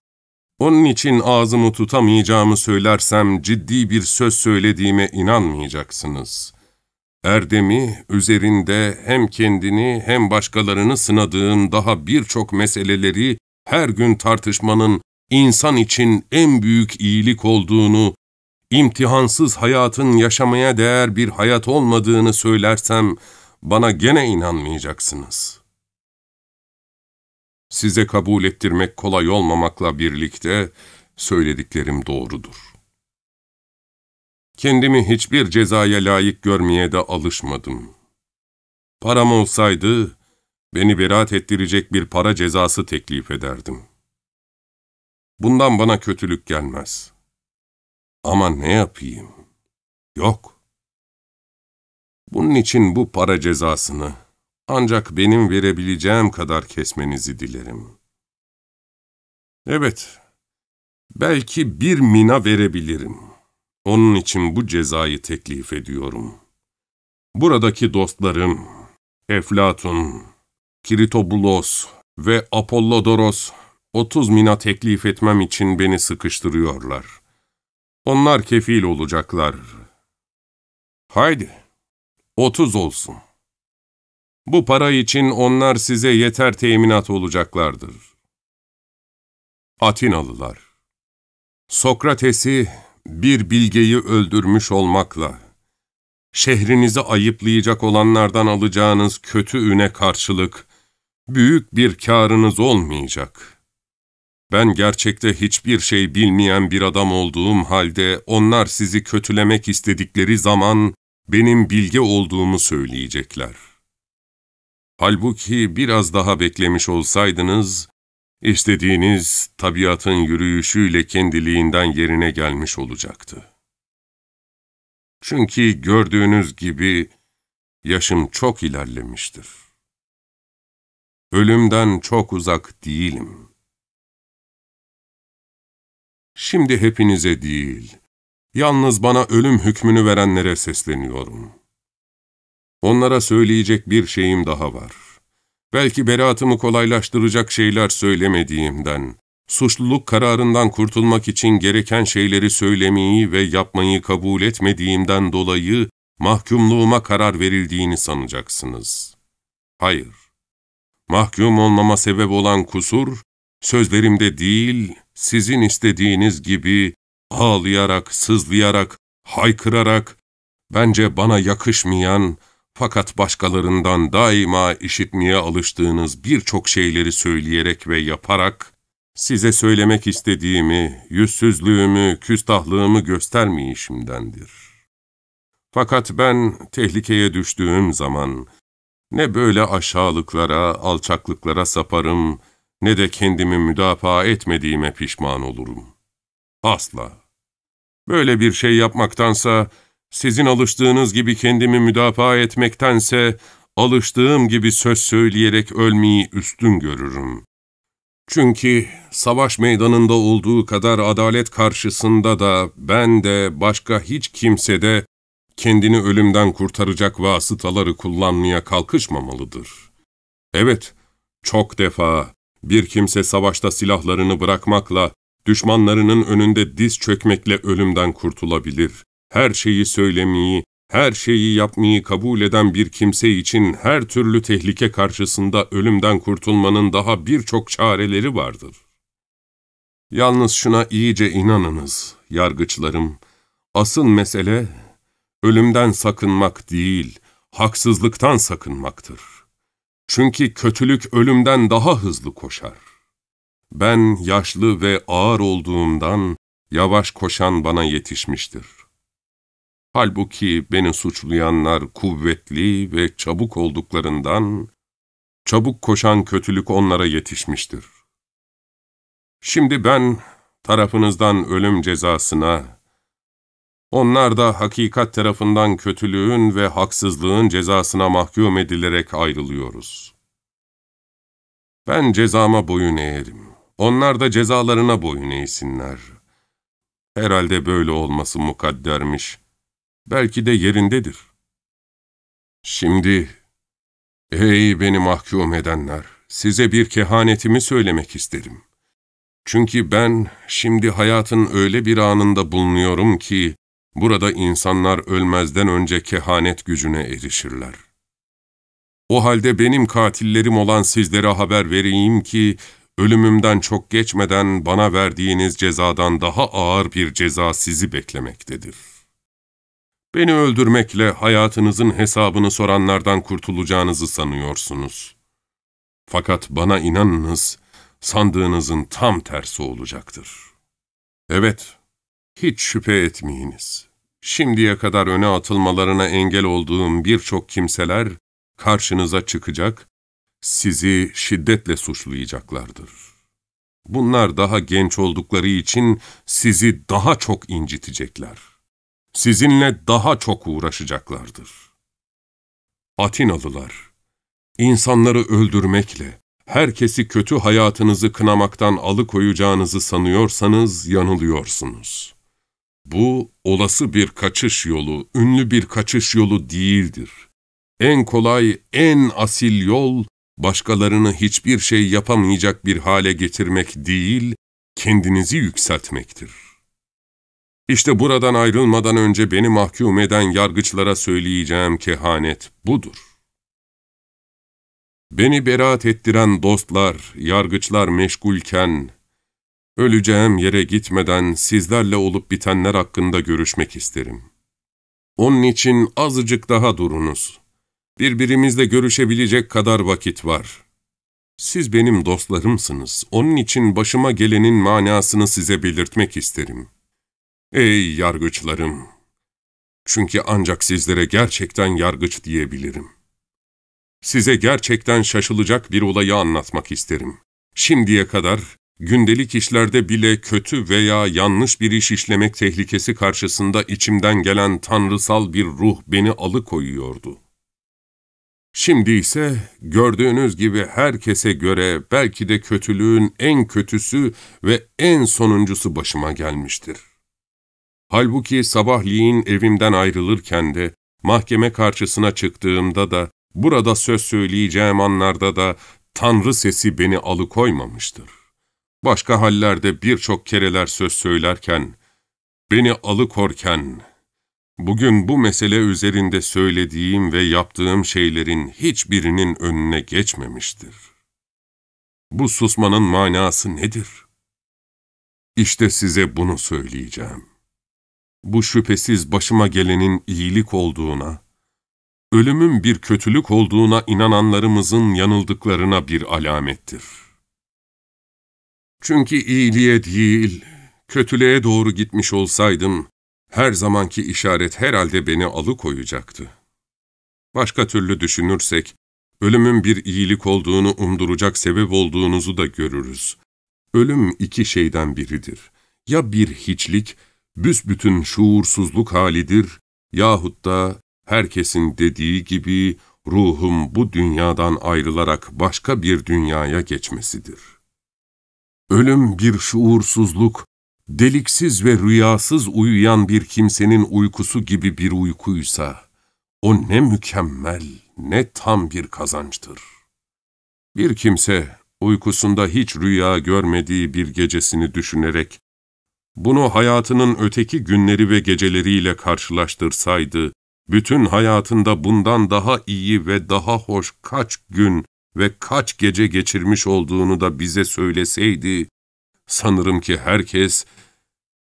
onun için ağzımı tutamayacağımı söylersem ciddi bir söz söylediğime inanmayacaksınız. Erdem'i üzerinde hem kendini hem başkalarını sınadığım daha birçok meseleleri her gün tartışmanın insan için en büyük iyilik olduğunu, imtihansız hayatın yaşamaya değer bir hayat olmadığını söylersem bana gene inanmayacaksınız.'' size kabul ettirmek kolay olmamakla birlikte söylediklerim doğrudur. Kendimi hiçbir cezaya layık görmeye de alışmadım. Param olsaydı, beni beraat ettirecek bir para cezası teklif ederdim. Bundan bana kötülük gelmez. Ama ne yapayım? Yok. Bunun için bu para cezasını ancak benim verebileceğim kadar kesmenizi dilerim. Evet, belki bir mina verebilirim. Onun için bu cezayı teklif ediyorum. Buradaki dostlarım, Eflatun, Kiritobulos ve Apollodoros, 30 mina teklif etmem için beni sıkıştırıyorlar. Onlar kefil olacaklar. Haydi, 30 olsun. Bu para için onlar size yeter teminat olacaklardır. Atinalılar Sokrates'i bir bilgeyi öldürmüş olmakla, şehrinizi ayıplayacak olanlardan alacağınız kötü üne karşılık, büyük bir kârınız olmayacak. Ben gerçekte hiçbir şey bilmeyen bir adam olduğum halde onlar sizi kötülemek istedikleri zaman benim bilge olduğumu söyleyecekler. Halbuki biraz daha beklemiş olsaydınız, istediğiniz tabiatın yürüyüşüyle kendiliğinden yerine gelmiş olacaktı. Çünkü gördüğünüz gibi yaşım çok ilerlemiştir. Ölümden çok uzak değilim. Şimdi hepinize değil, yalnız bana ölüm hükmünü verenlere sesleniyorum.'' Onlara söyleyecek bir şeyim daha var. Belki beraatımı kolaylaştıracak şeyler söylemediğimden, suçluluk kararından kurtulmak için gereken şeyleri söylemeyi ve yapmayı kabul etmediğimden dolayı mahkumluğuma karar verildiğini sanacaksınız. Hayır. Mahkum olmama sebep olan kusur, sözlerimde değil, sizin istediğiniz gibi ağlayarak, sızlayarak, haykırarak, bence bana yakışmayan, fakat başkalarından daima işitmeye alıştığınız birçok şeyleri söyleyerek ve yaparak, size söylemek istediğimi, yüzsüzlüğümü, küstahlığımı göstermeyişimdendir. Fakat ben tehlikeye düştüğüm zaman, ne böyle aşağılıklara, alçaklıklara saparım, ne de kendimi müdafaa etmediğime pişman olurum. Asla. Böyle bir şey yapmaktansa, sizin alıştığınız gibi kendimi müdafaa etmektense, alıştığım gibi söz söyleyerek ölmeyi üstün görürüm. Çünkü savaş meydanında olduğu kadar adalet karşısında da ben de başka hiç kimse de kendini ölümden kurtaracak vasıtaları kullanmaya kalkışmamalıdır. Evet, çok defa bir kimse savaşta silahlarını bırakmakla, düşmanlarının önünde diz çökmekle ölümden kurtulabilir her şeyi söylemeyi, her şeyi yapmayı kabul eden bir kimse için her türlü tehlike karşısında ölümden kurtulmanın daha birçok çareleri vardır. Yalnız şuna iyice inanınız, yargıçlarım, asıl mesele ölümden sakınmak değil, haksızlıktan sakınmaktır. Çünkü kötülük ölümden daha hızlı koşar. Ben yaşlı ve ağır olduğumdan yavaş koşan bana yetişmiştir. Halbuki beni suçlayanlar kuvvetli ve çabuk olduklarından, çabuk koşan kötülük onlara yetişmiştir. Şimdi ben tarafınızdan ölüm cezasına, onlar da hakikat tarafından kötülüğün ve haksızlığın cezasına mahkum edilerek ayrılıyoruz. Ben cezama boyun eğerim, onlar da cezalarına boyun eğsinler. Herhalde böyle olması mukaddermiş.'' belki de yerindedir. Şimdi, ey beni mahkum edenler, size bir kehanetimi söylemek isterim. Çünkü ben şimdi hayatın öyle bir anında bulunuyorum ki, burada insanlar ölmezden önce kehanet gücüne erişirler. O halde benim katillerim olan sizlere haber vereyim ki, ölümümden çok geçmeden bana verdiğiniz cezadan daha ağır bir ceza sizi beklemektedir.'' Beni öldürmekle hayatınızın hesabını soranlardan kurtulacağınızı sanıyorsunuz. Fakat bana inanınız, sandığınızın tam tersi olacaktır. Evet, hiç şüphe etmeyiniz. Şimdiye kadar öne atılmalarına engel olduğum birçok kimseler karşınıza çıkacak, sizi şiddetle suçlayacaklardır. Bunlar daha genç oldukları için sizi daha çok incitecekler.'' sizinle daha çok uğraşacaklardır. Atinalılar, insanları öldürmekle, herkesi kötü hayatınızı kınamaktan alıkoyacağınızı sanıyorsanız yanılıyorsunuz. Bu, olası bir kaçış yolu, ünlü bir kaçış yolu değildir. En kolay, en asil yol, başkalarını hiçbir şey yapamayacak bir hale getirmek değil, kendinizi yükseltmektir. İşte buradan ayrılmadan önce beni mahkum eden yargıçlara söyleyeceğim kehanet budur. Beni beraat ettiren dostlar, yargıçlar meşgulken, öleceğim yere gitmeden sizlerle olup bitenler hakkında görüşmek isterim. Onun için azıcık daha durunuz. Birbirimizle görüşebilecek kadar vakit var. Siz benim dostlarımsınız, onun için başıma gelenin manasını size belirtmek isterim.'' Ey yargıçlarım! Çünkü ancak sizlere gerçekten yargıç diyebilirim. Size gerçekten şaşılacak bir olayı anlatmak isterim. Şimdiye kadar gündelik işlerde bile kötü veya yanlış bir iş işlemek tehlikesi karşısında içimden gelen tanrısal bir ruh beni alıkoyuyordu. Şimdi ise gördüğünüz gibi herkese göre belki de kötülüğün en kötüsü ve en sonuncusu başıma gelmiştir. Halbuki sabahleyin evimden ayrılırken de, mahkeme karşısına çıktığımda da, burada söz söyleyeceğim anlarda da Tanrı sesi beni alıkoymamıştır. Başka hallerde birçok kereler söz söylerken, beni alıkorken, bugün bu mesele üzerinde söylediğim ve yaptığım şeylerin hiçbirinin önüne geçmemiştir. Bu susmanın manası nedir? İşte size bunu söyleyeceğim bu şüphesiz başıma gelenin iyilik olduğuna, ölümün bir kötülük olduğuna inananlarımızın yanıldıklarına bir alamettir. Çünkü iyiliğe değil, kötülüğe doğru gitmiş olsaydım, her zamanki işaret herhalde beni alıkoyacaktı. Başka türlü düşünürsek, ölümün bir iyilik olduğunu umduracak sebep olduğunuzu da görürüz. Ölüm iki şeyden biridir. Ya bir hiçlik büsbütün şuursuzluk halidir yahut da herkesin dediği gibi ruhum bu dünyadan ayrılarak başka bir dünyaya geçmesidir. Ölüm bir şuursuzluk, deliksiz ve rüyasız uyuyan bir kimsenin uykusu gibi bir uykuysa, o ne mükemmel, ne tam bir kazançtır. Bir kimse uykusunda hiç rüya görmediği bir gecesini düşünerek bunu hayatının öteki günleri ve geceleriyle karşılaştırsaydı, bütün hayatında bundan daha iyi ve daha hoş kaç gün ve kaç gece geçirmiş olduğunu da bize söyleseydi, sanırım ki herkes,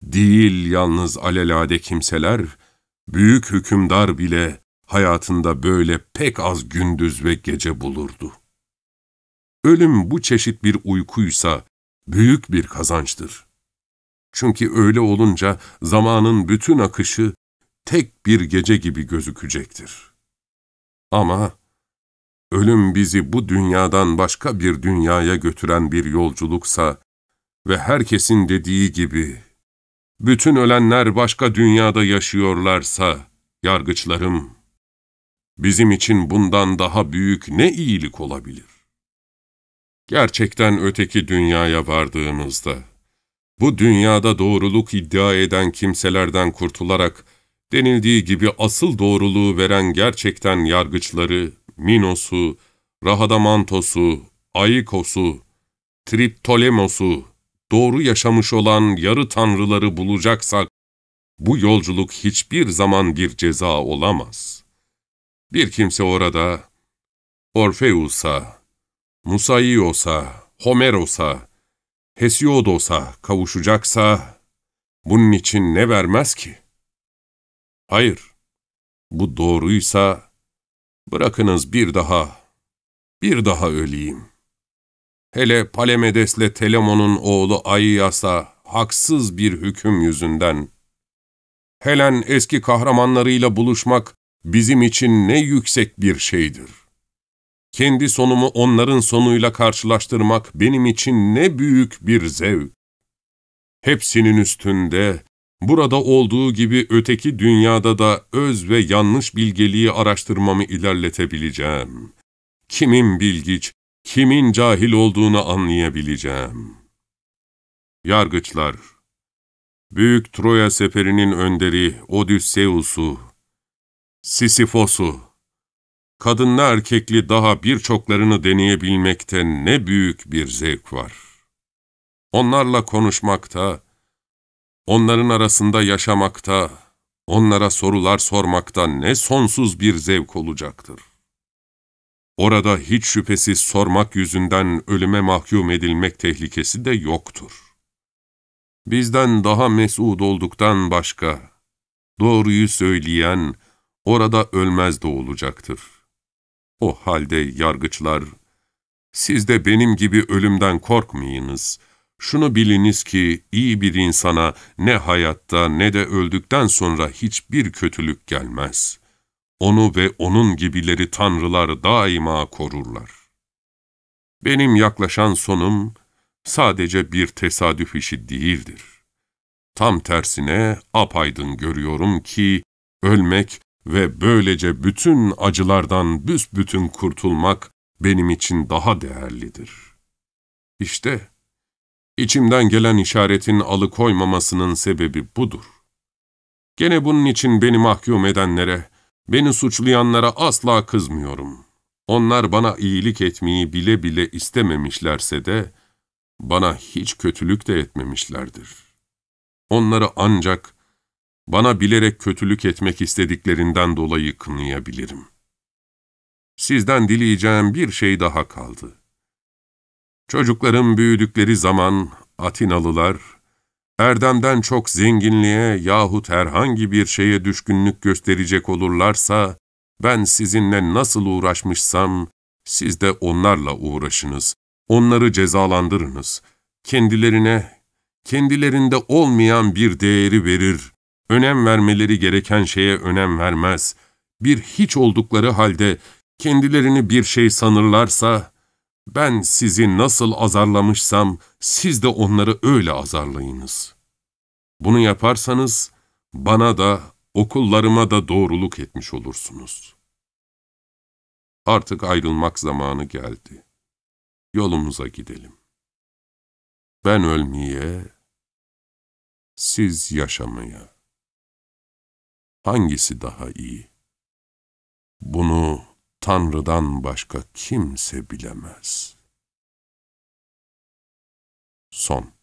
değil yalnız alelade kimseler, büyük hükümdar bile hayatında böyle pek az gündüz ve gece bulurdu. Ölüm bu çeşit bir uykuysa, büyük bir kazançtır.'' Çünkü öyle olunca zamanın bütün akışı tek bir gece gibi gözükecektir. Ama ölüm bizi bu dünyadan başka bir dünyaya götüren bir yolculuksa ve herkesin dediği gibi bütün ölenler başka dünyada yaşıyorlarsa, yargıçlarım, bizim için bundan daha büyük ne iyilik olabilir? Gerçekten öteki dünyaya vardığımızda, bu dünyada doğruluk iddia eden kimselerden kurtularak, denildiği gibi asıl doğruluğu veren gerçekten yargıçları, Minos'u, Rahadamantos'u, Aikos'u, Triptolemos'u, doğru yaşamış olan yarı tanrıları bulacaksak, bu yolculuk hiçbir zaman bir ceza olamaz. Bir kimse orada, Orfeus'a, Musaios'a, Homeros'a, Hesiodos'a kavuşacaksa bunun için ne vermez ki? Hayır, bu doğruysa bırakınız bir daha, bir daha öleyim. Hele Palemedes'le Telemon'un oğlu Aiyas'a haksız bir hüküm yüzünden. Helen eski kahramanlarıyla buluşmak bizim için ne yüksek bir şeydir. Kendi sonumu onların sonuyla karşılaştırmak benim için ne büyük bir zevk. Hepsinin üstünde, burada olduğu gibi öteki dünyada da öz ve yanlış bilgeliği araştırmamı ilerletebileceğim. Kimin bilgiç, kimin cahil olduğunu anlayabileceğim. Yargıçlar Büyük Troya seferinin önderi Odysseus'u, Sisifo'su kadınla erkekli daha birçoklarını deneyebilmekte ne büyük bir zevk var. Onlarla konuşmakta, onların arasında yaşamakta, onlara sorular sormakta ne sonsuz bir zevk olacaktır. Orada hiç şüphesiz sormak yüzünden ölüme mahkum edilmek tehlikesi de yoktur. Bizden daha mesud olduktan başka, doğruyu söyleyen orada ölmez de olacaktır.'' O halde yargıçlar, siz de benim gibi ölümden korkmayınız. Şunu biliniz ki iyi bir insana ne hayatta ne de öldükten sonra hiçbir kötülük gelmez. Onu ve onun gibileri tanrılar daima korurlar. Benim yaklaşan sonum sadece bir tesadüf işi değildir. Tam tersine apaydın görüyorum ki ölmek ve böylece bütün acılardan büsbütün kurtulmak benim için daha değerlidir. İşte, içimden gelen işaretin alıkoymamasının sebebi budur. Gene bunun için beni mahkum edenlere, beni suçlayanlara asla kızmıyorum. Onlar bana iyilik etmeyi bile bile istememişlerse de, bana hiç kötülük de etmemişlerdir. Onları ancak, bana bilerek kötülük etmek istediklerinden dolayı kınayabilirim. Sizden dileyeceğim bir şey daha kaldı. Çocuklarım büyüdükleri zaman Atinalılar, erdemden çok zenginliğe yahut herhangi bir şeye düşkünlük gösterecek olurlarsa, ben sizinle nasıl uğraşmışsam, siz de onlarla uğraşınız, onları cezalandırınız, kendilerine, kendilerinde olmayan bir değeri verir, önem vermeleri gereken şeye önem vermez, bir hiç oldukları halde kendilerini bir şey sanırlarsa, ben sizi nasıl azarlamışsam siz de onları öyle azarlayınız. Bunu yaparsanız bana da okullarıma da doğruluk etmiş olursunuz. Artık ayrılmak zamanı geldi. Yolumuza gidelim. Ben ölmeye, siz yaşamaya hangisi daha iyi? Bunu Tanrı'dan başka kimse bilemez. Son